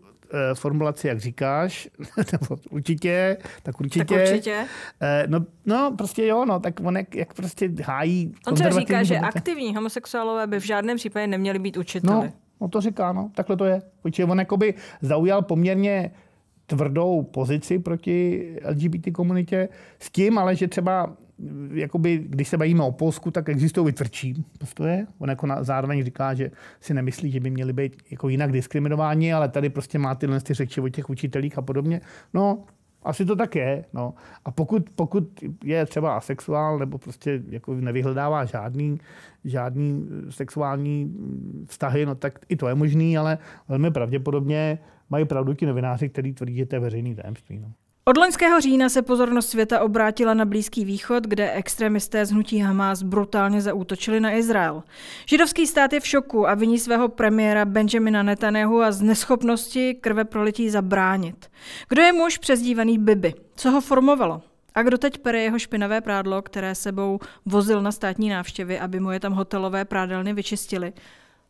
Speaker 2: formulaci, jak říkáš, nebo určitě, tak určitě. Tak určitě. Uh, no, no, prostě jo, no, tak on jak, jak prostě hájí On se říká, že
Speaker 1: aktivní homosexuálové by v žádném případě neměli být no, učiteli. No,
Speaker 2: no to říká, no, takhle to je. Určitě on jakoby zaujal poměrně tvrdou pozici proti LGBT komunitě, s tím ale, že třeba jakoby, když se bavíme o Polsku, tak existují i tvrdší postoje. On jako zároveň říká, že si nemyslí, že by měli být jako jinak diskriminováni, ale tady prostě má tyhle ty řeči o těch učitelích a podobně. No, asi to tak je. No. A pokud, pokud je třeba asexuál nebo prostě jako nevyhledává žádný, žádný eh, sexuální mm, vztahy, no tak i to je možný, ale velmi pravděpodobně mají pravdu ti novináři, kteří tvrdí, že to je veřejný tajemství. No.
Speaker 1: Od loňského října se pozornost světa obrátila na Blízký východ, kde extremisté z hnutí Hamas brutálně zaútočili na Izrael. Židovský stát je v šoku a viní svého premiéra Benjamina Netanyahu a z neschopnosti krve prolití zabránit. Kdo je muž přezdívaný Bibi? Co ho formovalo? A kdo teď pere jeho špinavé prádlo, které sebou vozil na státní návštěvy, aby mu je tam hotelové prádelny vyčistili?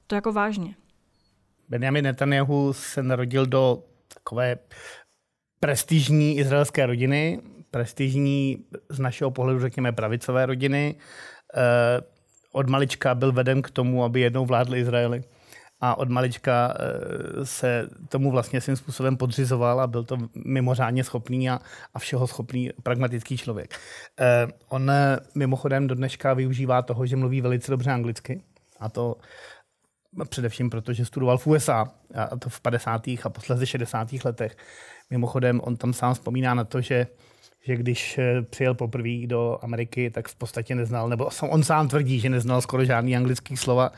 Speaker 1: To jako vážně.
Speaker 2: Benjamin Netanyahu se narodil do takové prestižní izraelské rodiny, prestižní z našeho pohledu, řekněme, pravicové rodiny. Eh, od malička byl veden k tomu, aby jednou vládli Izraeli a od malička eh, se tomu vlastně svým způsobem podřizoval a byl to mimořádně schopný a, a všeho schopný pragmatický člověk. Eh, on mimochodem do dneška využívá toho, že mluví velice dobře anglicky a to především proto, že studoval v USA a to v 50. a posledních 60. letech Mimochodem, on tam sám vzpomíná na to, že že když eh, přijel poprvé do Ameriky, tak v podstatě neznal, nebo on sám tvrdí, že neznal skoro žádný anglický slova.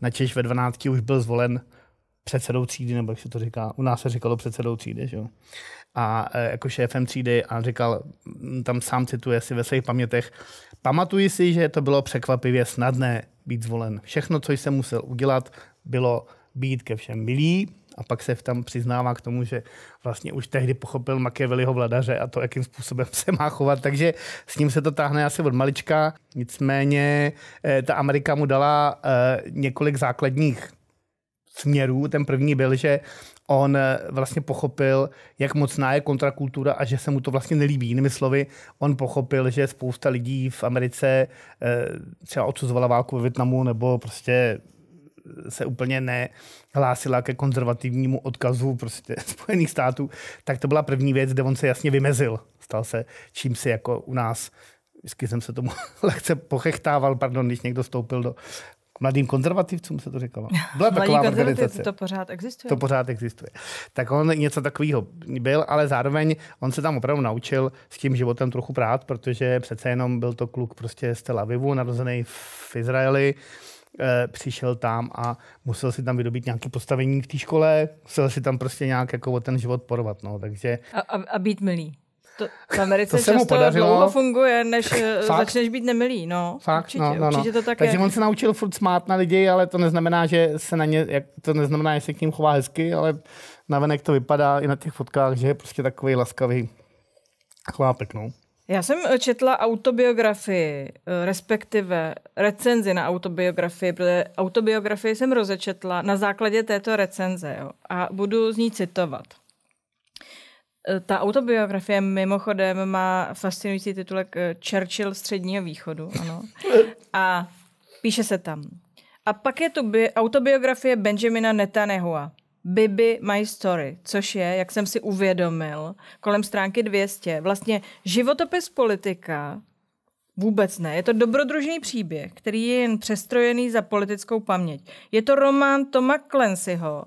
Speaker 2: Na Češ ve 12 už byl zvolen předsedou třídy, nebo jak se to říká, u nás se říkalo předsedou třídy, že jo? A eh, jako šéfem třídy a říkal, mm, tam sám cituje si ve svých pamětech, pamatuji si, že to bylo překvapivě snadné být zvolen. Všechno, co jsem musel udělat, bylo být ke všem milý, a pak se tam přiznává k tomu, že vlastně už tehdy pochopil Machiavelliho vladaře a to, jakým způsobem se má chovat. Takže s ním se to táhne asi od malička. Nicméně eh, ta Amerika mu dala eh, několik základních směrů. Ten první byl, že on eh, vlastně pochopil, jak mocná je kontrakultura a že se mu to vlastně nelíbí. Jinými slovy, on pochopil, že spousta lidí v Americe třeba odsuzovala válku ve Větnamu nebo prostě se úplně nehlásila ke konzervativnímu odkazu prostě Spojených států, tak to byla první věc, kde on se jasně vymezil. Stal se čím si jako u nás, vždycky jsem se tomu lehce pochechtával, pardon, když někdo vstoupil do mladým konzervativcům se to říkalo. Byla taková organizace. To pořád existuje. To pořád existuje. Tak on něco takového byl, ale zároveň on se tam opravdu naučil s tím životem trochu prát, protože přece jenom byl to kluk prostě z Tel Avivu, narozený v Izraeli Eh, přišel tam a musel si tam vydobít nějaké postavení v té škole, musel si tam prostě nějak jako o ten život porovat, No, takže...
Speaker 1: a, a, a být milý. To v Americe to se často podařilo. dlouho funguje, než eh, Fakt? začneš být nemilý. No, Fakt? Určitě, no, no, no. určitě to tak Takže je. on se
Speaker 2: naučil furt smát na lidi, ale to neznamená, že se na ně, jak, to neznamená, že se k ním chová hezky, ale navenek to vypadá i na těch fotkách, že je prostě takový laskavý chlápek. No.
Speaker 1: Já jsem eh, četla autobiografii, eh, respektive recenzi na autobiografii, protože autobiografii jsem rozečetla na základě této recenze jo, a budu z ní citovat. Eh, ta autobiografie mimochodem má fascinující titulek Churchill středního východu. Ano. A píše se tam. A pak je tu autobiografie Benjamina Netanehua. Bibi My Story, což je, jak jsem si uvědomil, kolem stránky 200, vlastně životopis politika, Vůbec ne. Je to dobrodružný příběh, který je jen přestrojený za politickou paměť. Je to román Toma Clancyho,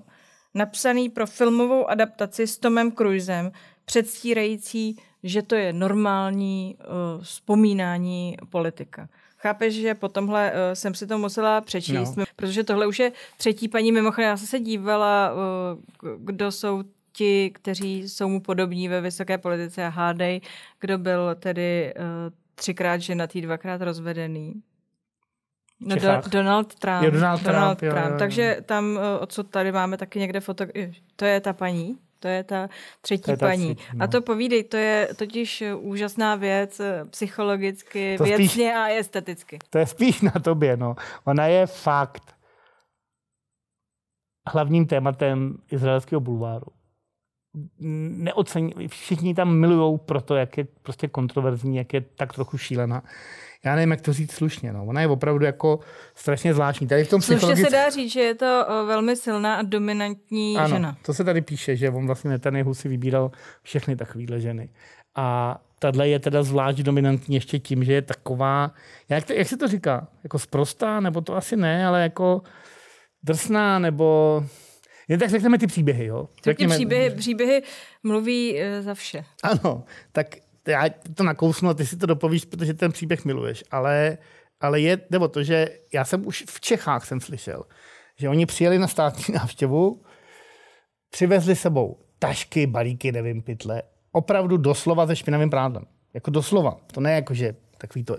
Speaker 1: napsaný pro filmovou adaptaci s Tomem Cruisem, předstírající že to je normální uh, vzpomínání politika. Chápeš, že po tomhle uh, jsem si to musela přečíst, no. protože tohle už je třetí paní. Mimochodem, já jsem se dívala, uh, kdo jsou ti, kteří jsou mu podobní ve vysoké politice a hádej, kdo byl tedy uh, třikrát ženatý, dvakrát rozvedený. No, do, Donald Trump. Jo, Donald, Donald Trump, Trump. Jo, jo, jo. Takže tam, uh, co tady máme taky někde foto... To je ta paní? To je ta třetí je paní. ta paní. Třetí, no. A to povídej, to je totiž eh, úžasná věc eh, psychologicky, to věcně spíš, a esteticky.
Speaker 2: To je spíš na tobě, no. Ona je fakt hlavním tématem izraelského bulváru. Neocení, všichni tam milují proto, jak je prostě kontroverzní, jak je tak trochu šílená já nevím, jak to říct slušně. No. Ona je opravdu jako strašně zvláštní. Tady v tom slušně se
Speaker 1: dá říct, že je to velmi silná a dominantní ano, žena.
Speaker 2: to se tady píše, že on vlastně Netanyahu si vybíral všechny takovéhle ženy. A tahle je teda zvlášť dominantní ještě tím, že je taková, jak, to, jak se to říká, jako sprostá, nebo to asi ne, ale jako drsná, nebo jen tak řekneme ty příběhy, jo? Řekneme... Ty příběhy,
Speaker 1: příběhy mluví e, za vše.
Speaker 2: Ano, tak já to nakousnu a ty si to dopovíš, protože ten příběh miluješ, ale, ale je, nebo to, že já jsem už v Čechách jsem slyšel, že oni přijeli na státní návštěvu, přivezli sebou tašky, balíky, nevím, pytle, opravdu doslova se špinavým prádlem. Jako doslova. To ne jako, že takový to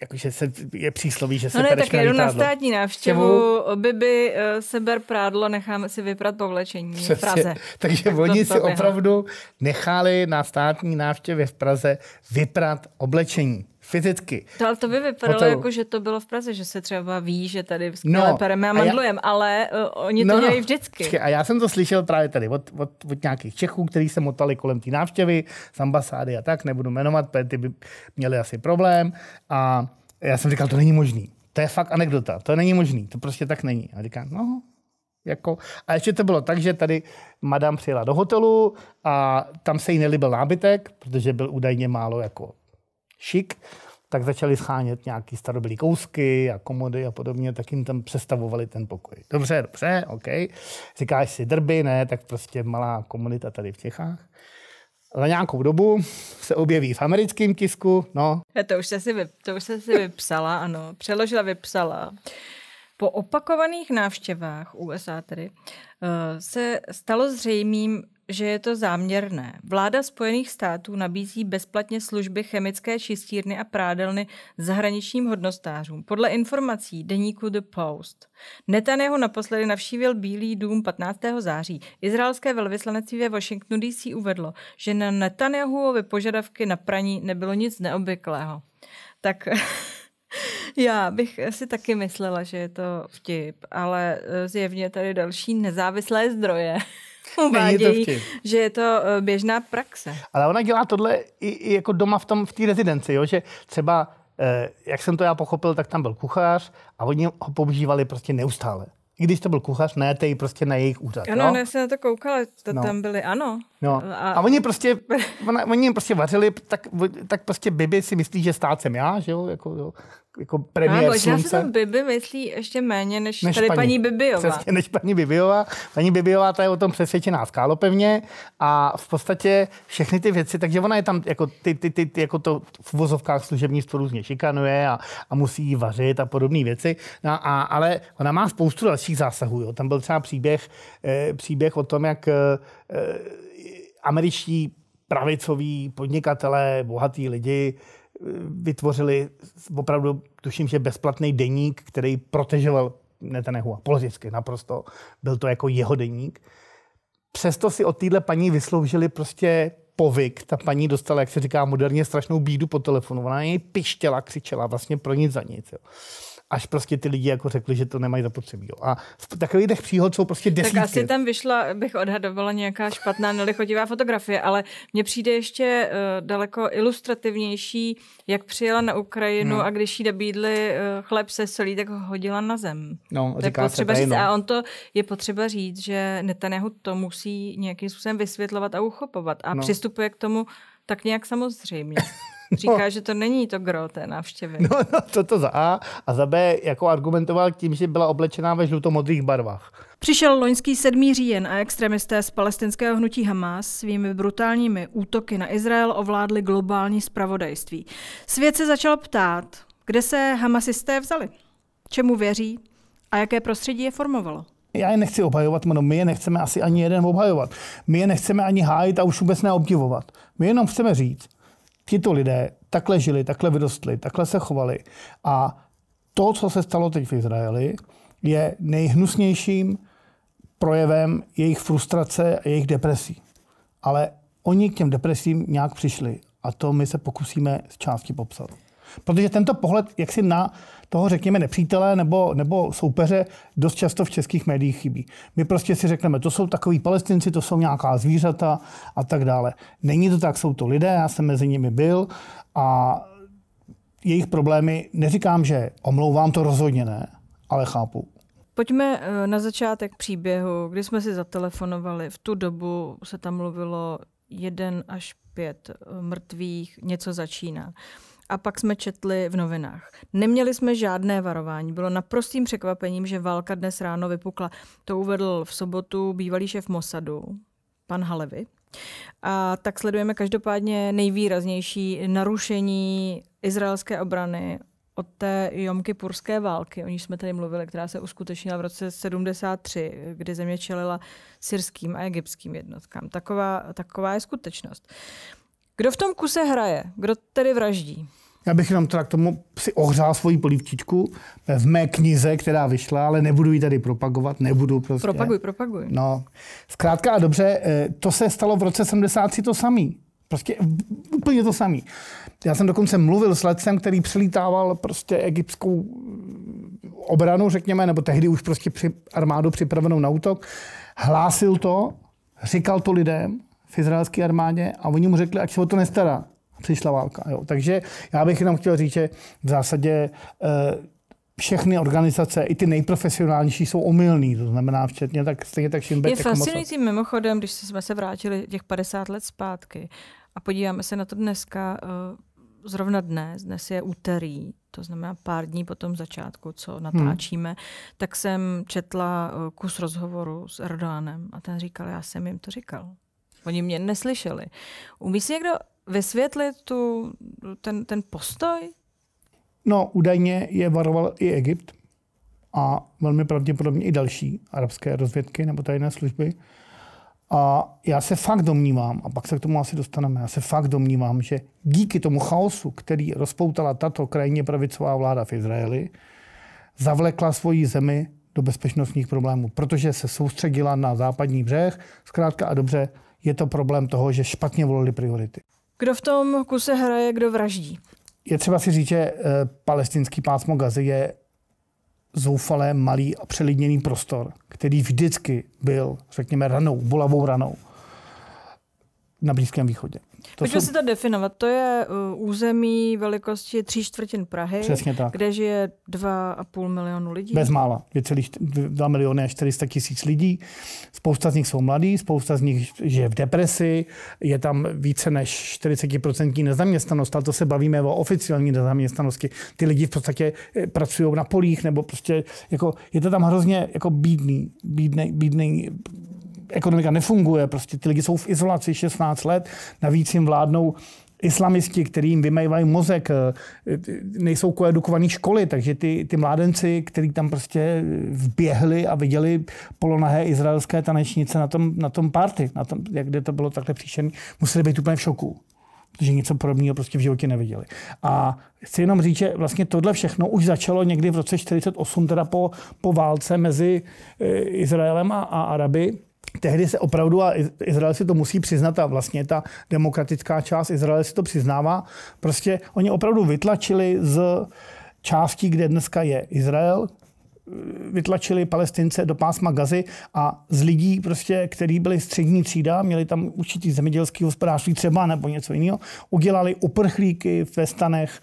Speaker 2: jakože se, je přísloví, že se no ne, tak jedu na státní návštěvu,
Speaker 1: by by eh, seber prádlo, necháme si vyprat povlečení Přesně. v Praze. Takže tak oni si opravdu
Speaker 2: nechali na státní návštěvě v Praze vyprat oblečení fyzicky.
Speaker 1: To, ale to by vypadalo hotelu. jako, že to bylo v Praze, že se třeba ví, že tady no, pereme a a já, ale uh, oni no, to no. dělají vždycky. Čekaj, a
Speaker 2: já jsem to slyšel právě tady od, od, od nějakých Čechů, kteří se motali kolem té návštěvy z ambasády a tak, nebudu jmenovat, protože ty by měli asi problém. A já jsem říkal, to není možný. To je fakt anekdota, to není možný, to prostě tak není. A říkám, no, jako, a ještě to bylo tak, že tady madam přijela do hotelu a tam se jí nelíbil nábytek, protože byl údajně málo jako šik, tak začali schánět nějaký starobylý kousky a komody a podobně, tak jim tam přestavovali ten pokoj. Dobře, dobře, OK. Říkáš si drby, ne, tak prostě malá komunita tady v Čechách. Za nějakou dobu se objeví v americkém tisku, no.
Speaker 1: to už se si, vyp, to už se si vypsala, ano. Přeložila, vypsala. Po opakovaných návštěvách USA tedy eh, se stalo zřejmým, že je to záměrné. Vláda Spojených států nabízí bezplatně služby chemické čistírny a prádelny zahraničním hodnostářům. Podle informací deníku The Post. Netanyahu naposledy navštívil Bílý dům 15. září. Izraelské velvyslanectví ve Washingtonu DC uvedlo, že na Netanyahuovy požadavky na praní nebylo nic neobvyklého. Tak Já bych si taky myslela, že je to vtip, ale eh, zjevně tady další nezávislé zdroje uvádějí, že je to eh, běžná praxe. Ale ona dělá
Speaker 2: tohle i, i jako doma v tom v té rezidenci, jo? že třeba, eh, jak jsem to já pochopil, tak tam byl kuchař a oni ho používali prostě neustále. I když to byl kuchař, najetej prostě na jejich úřad. Ano, no? já
Speaker 1: jsem na to koukala, to no. tam byli, ano. No. A... a oni
Speaker 2: prostě, ona, oni prostě vařili, tak, tak prostě Bibi si myslí, že stát jsem já, že jo, jako, jo jako premiér no, možná se tam
Speaker 1: Bibi myslí ještě méně než, než tady paní, paní Bibiová. Přesně,
Speaker 2: než paní Bibiová. Paní Bibiová ta je o tom přesvědčená skálopevně a v podstatě všechny ty věci, takže ona je tam jako ty, ty, ty, ty jako to v vozovkách služebnictvo různě šikanuje a, a musí jí vařit a podobné věci. No a, ale ona má spoustu dalších zásahů. Jo. Tam byl třeba příběh, eh, příběh o tom, jak eh, američtí pravicoví podnikatelé, bohatí lidi, vytvořili opravdu, tuším, že bezplatný deník, který protežoval Netanyahu a politicky naprosto. Byl to jako jeho deník. Přesto si od téhle paní vysloužili prostě povyk. Ta paní dostala, jak se říká moderně, strašnou bídu po telefonu. Ona na něj pištěla, křičela, vlastně pro nic za nic. Jo až prostě ty lidi jako řekli, že to nemají zapotřebí. Jo. A v takových těch příhod jsou prostě desítky. Tak asi tam
Speaker 1: vyšla, bych odhadovala nějaká špatná nelichotivá fotografie, ale mně přijde ještě uh, daleko ilustrativnější, jak přijela na Ukrajinu no. a když jí nabídli uh, chleb se solí, tak ho hodila na zem. No, to říká potřeba se říct, no. A on to je potřeba říct, že Netanyahu to musí nějakým způsobem vysvětlovat a uchopovat a no. přistupuje k tomu tak nějak samozřejmě. Říká, no. že to není to gro té návštěvy. No,
Speaker 2: no, to, to za A. A za B jako argumentoval tím, že byla oblečená ve žlutomodrých barvách.
Speaker 1: Přišel loňský 7. říjen a extremisté z palestinského hnutí Hamas svými brutálními útoky na Izrael ovládli globální spravodajství. Svět se začal ptát, kde se hamasisté vzali, čemu věří a jaké prostředí je formovalo.
Speaker 2: Já je nechci obhajovat, no my je nechceme asi ani jeden obhajovat. My je nechceme ani hájit a už vůbec neobdivovat. My jenom chceme říct, tito lidé takhle žili, takhle vyrostli, takhle se chovali. A to, co se stalo teď v Izraeli, je nejhnusnějším projevem jejich frustrace a jejich depresí. Ale oni k těm depresím nějak přišli a to my se pokusíme z části popsat. Protože tento pohled, jak si na toho, řekněme, nepřítele nebo, nebo soupeře dost často v českých médiích chybí. My prostě si řekneme, to jsou takový palestinci, to jsou nějaká zvířata a tak dále. Není to tak, jsou to lidé, já jsem mezi nimi byl a jejich problémy, neříkám, že omlouvám to rozhodně ne, ale chápu.
Speaker 1: Pojďme eh, na začátek příběhu, kdy jsme si zatelefonovali. V tu dobu se tam mluvilo jeden až pět eh, mrtvých, něco začíná a pak jsme četli v novinách. Neměli jsme žádné varování. Bylo naprostým překvapením, že válka dnes ráno vypukla. To uvedl v sobotu bývalý šéf Mosadu, pan Halevi. A tak sledujeme každopádně nejvýraznější narušení izraelské obrany od té purské války, o níž jsme tady mluvili, která se uskutečnila v roce 73, kdy země čelila syrským a egyptským jednotkám. Taková, taková je skutečnost. Kdo v tom kuse hraje? Kdo tedy vraždí?
Speaker 2: Já bych jenom teda k tomu si ohřál svoji polivčičku v mé knize, která vyšla, ale nebudu ji tady propagovat, nebudu prostě. Propaguj, propaguj. No, zkrátka a dobře, eh, to se stalo v roce 70 to samý. Prostě úplně to samý. Já jsem dokonce mluvil s letcem, který přelítával prostě egyptskou mm, obranu, řekněme, nebo tehdy už prostě při armádu připravenou na útok. Hlásil to, říkal to lidem v izraelské armádě a oni mu řekli, ať se o to nestará přišla válka. Jo. Takže já bych jenom chtěl říct, že v zásadě eh, všechny organizace, i ty nejprofesionálnější, jsou omylný, to znamená včetně tak, stejně tak Šimbek. Je fascinující
Speaker 1: moc... mimochodem, když jsme se vrátili těch 50 let zpátky a podíváme se na to dneska, eh, zrovna dnes, dnes je úterý, to znamená pár dní po tom začátku, co natáčíme, hmm. tak jsem četla eh, kus rozhovoru s Erdoganem a ten říkal, já jsem jim to říkal. Oni mě neslyšeli. Umí si někdo vysvětlit tu, ten, ten postoj?
Speaker 2: No, údajně je varoval i Egypt a velmi pravděpodobně i další arabské rozvědky nebo tajné služby. A já se fakt domnívám, a pak se k tomu asi dostaneme, já se fakt domnívám, že díky tomu chaosu, který rozpoutala tato krajně pravicová vláda v Izraeli, zavlekla svoji zemi do bezpečnostních problémů, protože se soustředila na západní břeh. Zkrátka a dobře, je to problém toho, že špatně volili priority.
Speaker 1: Kdo v tom kuse hraje, kdo vraždí?
Speaker 2: Je třeba si říct, že eh, palestinský pásmo Gazy je zoufalé, malý a přelidněný prostor, který vždycky byl, řekněme, ranou, bolavou ranou na Blízkém východě. To Pojďme jsou... si
Speaker 1: to definovat. To je uh, území velikosti tří čtvrtin Prahy, Přesně tak. kde žije 2,5 milionu lidí. Bezmála.
Speaker 2: 2 miliony a 400 tisíc lidí. Spousta z nich jsou mladí, spousta z nich žije v depresi, je tam více než 40% nezaměstnanost, ale to se bavíme o oficiální nezaměstnanosti. Ty lidi v podstatě eh, pracují na polích, nebo prostě jako, je to tam hrozně jako bídný, bídný, bídný ekonomika nefunguje, prostě ty lidi jsou v izolaci 16 let, navíc jim vládnou islamisti, kterým vymývají mozek, eh, nejsou koedukovaný školy, takže ty, ty mládenci, kteří tam prostě vběhli a viděli polonahé izraelské tanečnice na tom, na tom party, na tom, jak kde to bylo takhle příšený, museli být úplně v šoku protože něco podobného prostě v životě neviděli. A chci jenom říct, že vlastně tohle všechno už začalo někdy v roce 48, teda po, po válce mezi eh, Izraelem a, a Araby, tehdy se opravdu, a Izrael si to musí přiznat, a vlastně ta demokratická část Izrael si to přiznává, prostě oni opravdu vytlačili z částí, kde dneska je Izrael, vytlačili palestince do pásma Gazy a z lidí, prostě, který byli střední třída, měli tam určitý zemědělský hospodářství třeba nebo něco jiného, udělali uprchlíky ve stanech,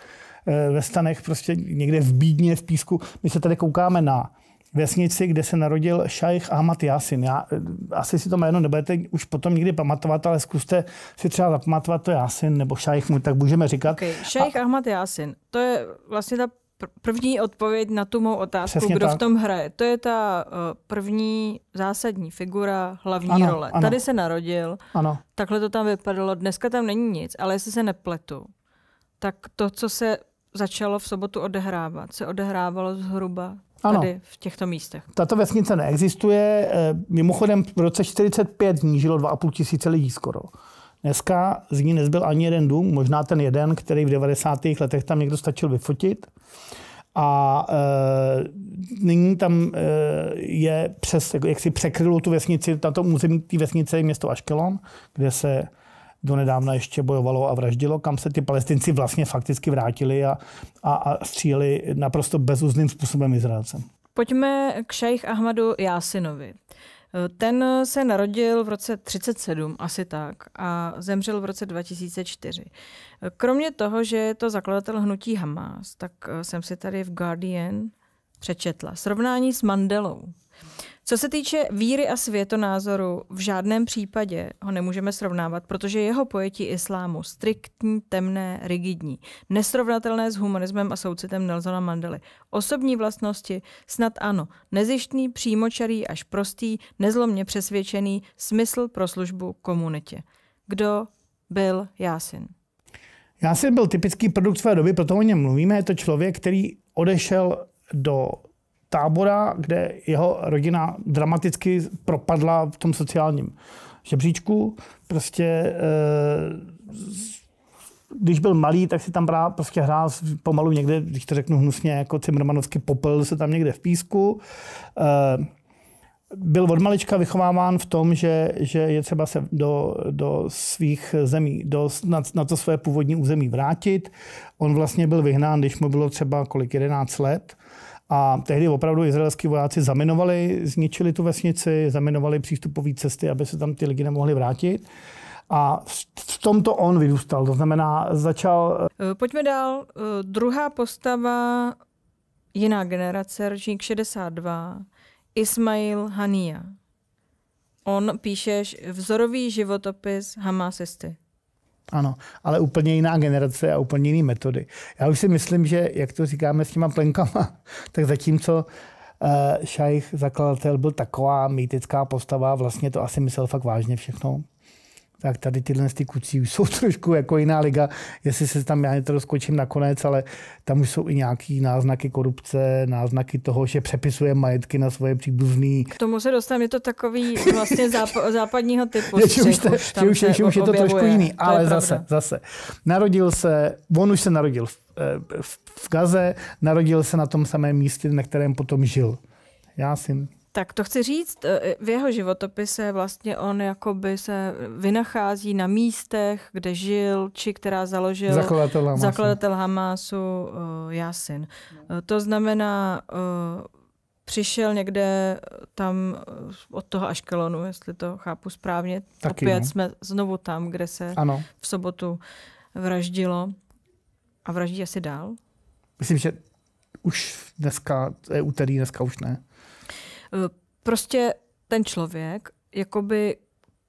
Speaker 2: eh, ve stanech prostě někde v Bídně, v Písku. My se tady koukáme na vesnici, kde se narodil šajch Ahmad Yasin. Já, eh, asi si to jméno nebudete už potom nikdy pamatovat, ale zkuste si třeba zapamatovat to Yasin nebo šajch mu, tak můžeme říkat. Okay.
Speaker 1: Šajch A... Ahmad Yasin, to je vlastně ta první odpověď na tu mou otázku, Přesně kdo tak. v tom hraje. To je ta eh, první zásadní figura, hlavní ano, role. Ano. Tady se narodil, ano. takhle to tam vypadalo, dneska tam není nic, ale jestli se nepletu, tak to, co se začalo v sobotu odehrávat, se odehrávalo zhruba ano. tady v těchto místech.
Speaker 2: Tato vesnice neexistuje. Eh, mimochodem v roce 45 znížilo 2,5 tisíce lidí skoro. Dneska z ní nezbyl ani jeden dům, možná ten jeden, který v 90. letech tam někdo stačil vyfotit. A e, nyní tam e, je přes, jak si překrylo tu vesnici, na tom území té vesnice je město Aškelon, kde se donedávna ještě bojovalo a vraždilo, kam se ty palestinci vlastně fakticky vrátili a, a, a stříleli naprosto bezuzným způsobem Izraelcem.
Speaker 1: Pojďme k šejch Ahmadu Jásinovi. Ten se narodil v roce 37, asi tak, a zemřel v roce 2004. Kromě toho, že je to zakladatel hnutí Hamas, tak jsem si tady v Guardian přečetla srovnání s Mandelou. Co se týče víry a světonázoru, v žádném případě ho nemůžeme srovnávat, protože jeho pojetí islámu striktní, temné, rigidní, nesrovnatelné s humanismem a soucitem Nelsona Mandely. Osobní vlastnosti snad ano, nezištný, přímočarý až prostý, nezlomně přesvědčený, smysl pro službu komunitě. Kdo byl Jásin?
Speaker 2: Jásin byl typický produkt své doby, proto o něm mluvíme. Je to člověk, který odešel do tábora, kde jeho rodina dramaticky propadla v tom sociálním žebříčku. Prostě eh, když byl malý, tak si tam právě prostě hrál pomalu někde, když to řeknu hnusně, jako Cimrmanovský popel se tam někde v písku. Eh, byl od malička vychováván v tom, že, že je třeba se do, do svých zemí, do, na, na to své původní území vrátit. On vlastně byl vyhnán, když mu bylo třeba kolik 11 let a tehdy opravdu izraelskí vojáci zaminovali, zničili tu vesnici, zaminovali přístupové cesty, aby se tam ty lidi nemohli vrátit. A v tomto on vyrůstal, to znamená začal...
Speaker 1: Eh, eh, pojďme dál. Eh, druhá postava, jiná generace, ročník 62, Ismail Hania. On píšeš vzorový životopis Hamasisty.
Speaker 2: Ano, ale úplně jiná generace a úplně jiné metody. Já už si myslím, že, jak to říkáme s těma plenkama, tak zatímco uh, šajch, zakladatel, byl taková mýtická postava, vlastně to asi myslel fakt vážně všechno, tak tady tyhle ty kucí už jsou trošku jako jiná liga, jestli se tam já rozkočím nakonec, ale tam už jsou i nějaký náznaky korupce, náznaky toho, že přepisuje majetky na svoje příbuzný. K
Speaker 1: tomu se dostaneme, je to takový vlastně záp- západního typu. Je, že už, te, už, že už, že už je to trošku jiný, to ale zase, pravda.
Speaker 2: zase. Narodil se, on už se narodil v, eh, v, v Gaze, narodil se na tom samém místě, na kterém potom žil. Já jsem
Speaker 1: tak to chci říct, e, e, v jeho životopise vlastně on jakoby se vynachází na místech, kde žil, či která založil zakladatel Hamasu, zakladatel Hamasu e, Jasin. to znamená, přišel někde tam od toho Aškelonu, jestli to chápu správně. Taky, Opět ne? jsme znovu tam, kde se ano. v sobotu vraždilo. A vraždí asi dál?
Speaker 2: Myslím, že už dneska, je úterý, dneska už ne.
Speaker 1: Eh, prostě ten člověk jakoby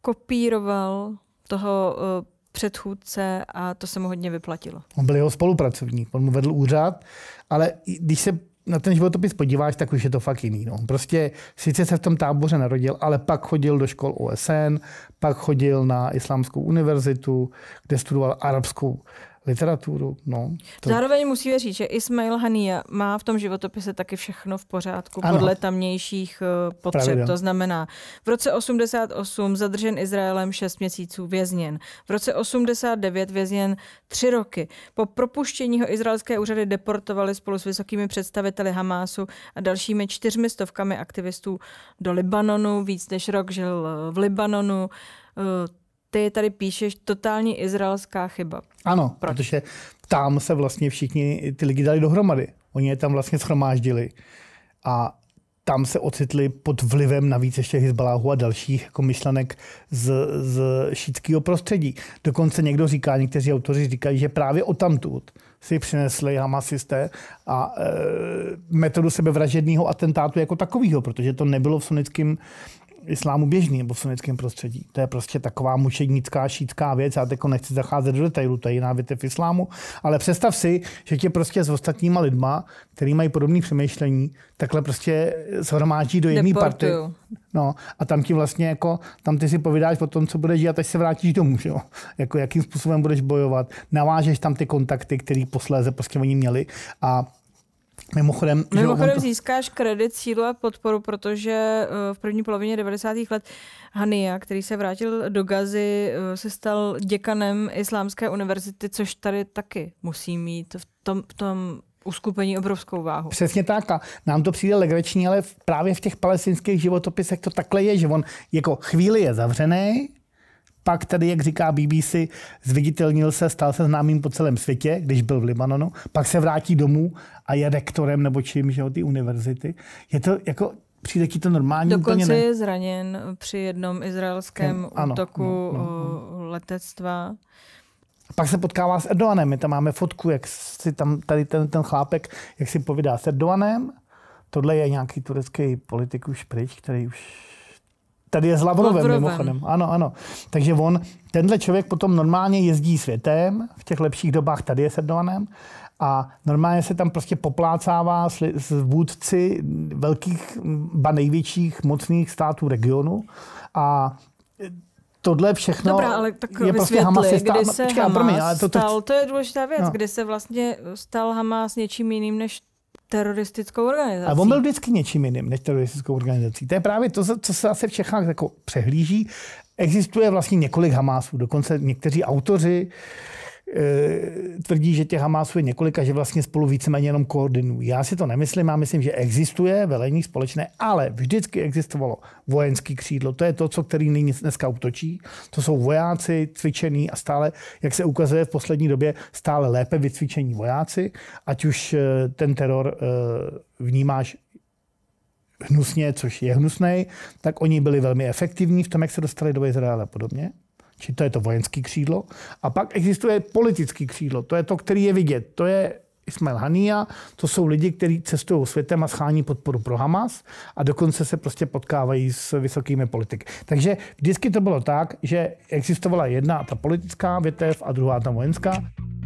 Speaker 1: kopíroval toho eh, předchůdce a to se mu hodně vyplatilo.
Speaker 2: On byl jeho spolupracovník, on mu vedl úřad, ale když se na ten životopis podíváš, tak už je to fakt jiný. No. Prostě sice se v tom táboře narodil, ale pak chodil do škol OSN, pak chodil na Islámskou univerzitu, kde studoval arabskou literaturu. No, to...
Speaker 1: Zároveň musíme říct, že Ismail Hania má v tom životopise taky všechno v pořádku ano. podle tamnějších eh, potřeb. Pravidel. To znamená, v roce 88 zadržen Izraelem 6 měsíců vězněn, v roce 89 vězněn 3 roky. Po propuštění ho izraelské úřady deportovali spolu s vysokými představiteli Hamásu a dalšími čtyřmi stovkami aktivistů do Libanonu. Víc než rok žil eh, v Libanonu eh, ty tady píšeš totální izraelská chyba.
Speaker 2: Ano, Proč? protože tam se vlastně všichni ty lidi dali dohromady. Oni je tam vlastně schromáždili. A tam se ocitli pod vlivem navíc ještě Hezbaláhu a dalších jako myšlenek z, z šítského prostředí. Dokonce někdo říká, někteří autoři říkají, že právě o tamtud si přinesli hamasisté a e, metodu sebevražedného atentátu jako takového, protože to nebylo v sunnickém islámu běžný nebo v sunnickém prostředí. To je prostě taková mučednická šítská věc. Já teď jako nechci zacházet do detailu, to je jiná větev islámu, ale představ si, že tě prostě s ostatníma lidma, který mají podobné přemýšlení, takhle prostě shromáždí do jedné party. No, a tam ti vlastně jako, tam ty si povídáš o tom, co budeš dělat, až se vrátíš domů, že jo? Jako jakým způsobem budeš bojovat, navážeš tam ty kontakty, které posléze prostě oni měli a Mimochodem, Mimochodem to...
Speaker 1: získáš kredit, sílu a podporu, protože eh, v první polovině 90. let Hania, který se vrátil do Gazy, eh, se stal děkanem Islámské univerzity, což tady taky musí mít v tom, v tom uskupení obrovskou váhu. Přesně
Speaker 2: tak a nám to přijde legrační, ale právě v těch palestinských životopisech to takhle je, že on jako chvíli je zavřený, pak tedy, jak říká BBC, zviditelnil se, stal se známým po celém světě, když byl v Libanonu. Pak se vrátí domů a je rektorem nebo čím, že od ty univerzity. Je to jako Přijde ti to normální? Dokonce úplně ne... je
Speaker 1: zraněn při jednom izraelském no, ano, útoku no, no, no. letectva.
Speaker 2: pak se potkává s Erdoganem. My tam máme fotku, jak si tam tady ten, ten chlápek, jak si povídá s Erdoganem. Tohle je nějaký turecký politik už pryč, který už Tady je s Lavrovem, Lavrovem mimochodem. Ano, ano. Takže on, tenhle člověk potom normálně jezdí světem, v těch lepších dobách tady je sedovaném, a normálně se tam prostě poplácává s, s vůdci velkých, ba největších mocných států regionu a tohle všechno Dobrá, ale tak je prostě Hamas stál, kde se počkej, Hamas promiň, ale to, to... stál, to
Speaker 1: je důležitá věc, no. kdy se vlastně stal Hamas něčím jiným, než teroristickou organizací. A on byl
Speaker 2: vždycky něčím jiným než teroristickou organizací. To je právě to, co se asi v Čechách jako přehlíží. Existuje vlastně několik Hamásů, dokonce někteří autoři Eh, tvrdí, že těch Hamásů je několika, že vlastně spolu víceméně jenom koordinují. Já si to nemyslím, já myslím, že existuje velení společné, ale vždycky existovalo vojenský křídlo. To je to, co který nyní dneska útočí. To jsou vojáci cvičení a stále, jak se ukazuje v poslední době, stále lépe vycvičení vojáci, ať už eh, ten teror eh, vnímáš hnusně, což je hnusný, tak oni byli velmi efektivní v tom, jak se dostali do Izraele a podobně. Či to je to vojenské křídlo. A pak existuje politický křídlo, to je to, který je vidět. To je Ismail Hania, to jsou lidi, kteří cestují světem a schání podporu pro Hamas a dokonce se prostě potkávají s vysokými politiky. Takže vždycky to bylo tak, že existovala jedna ta politická větev a druhá ta vojenská.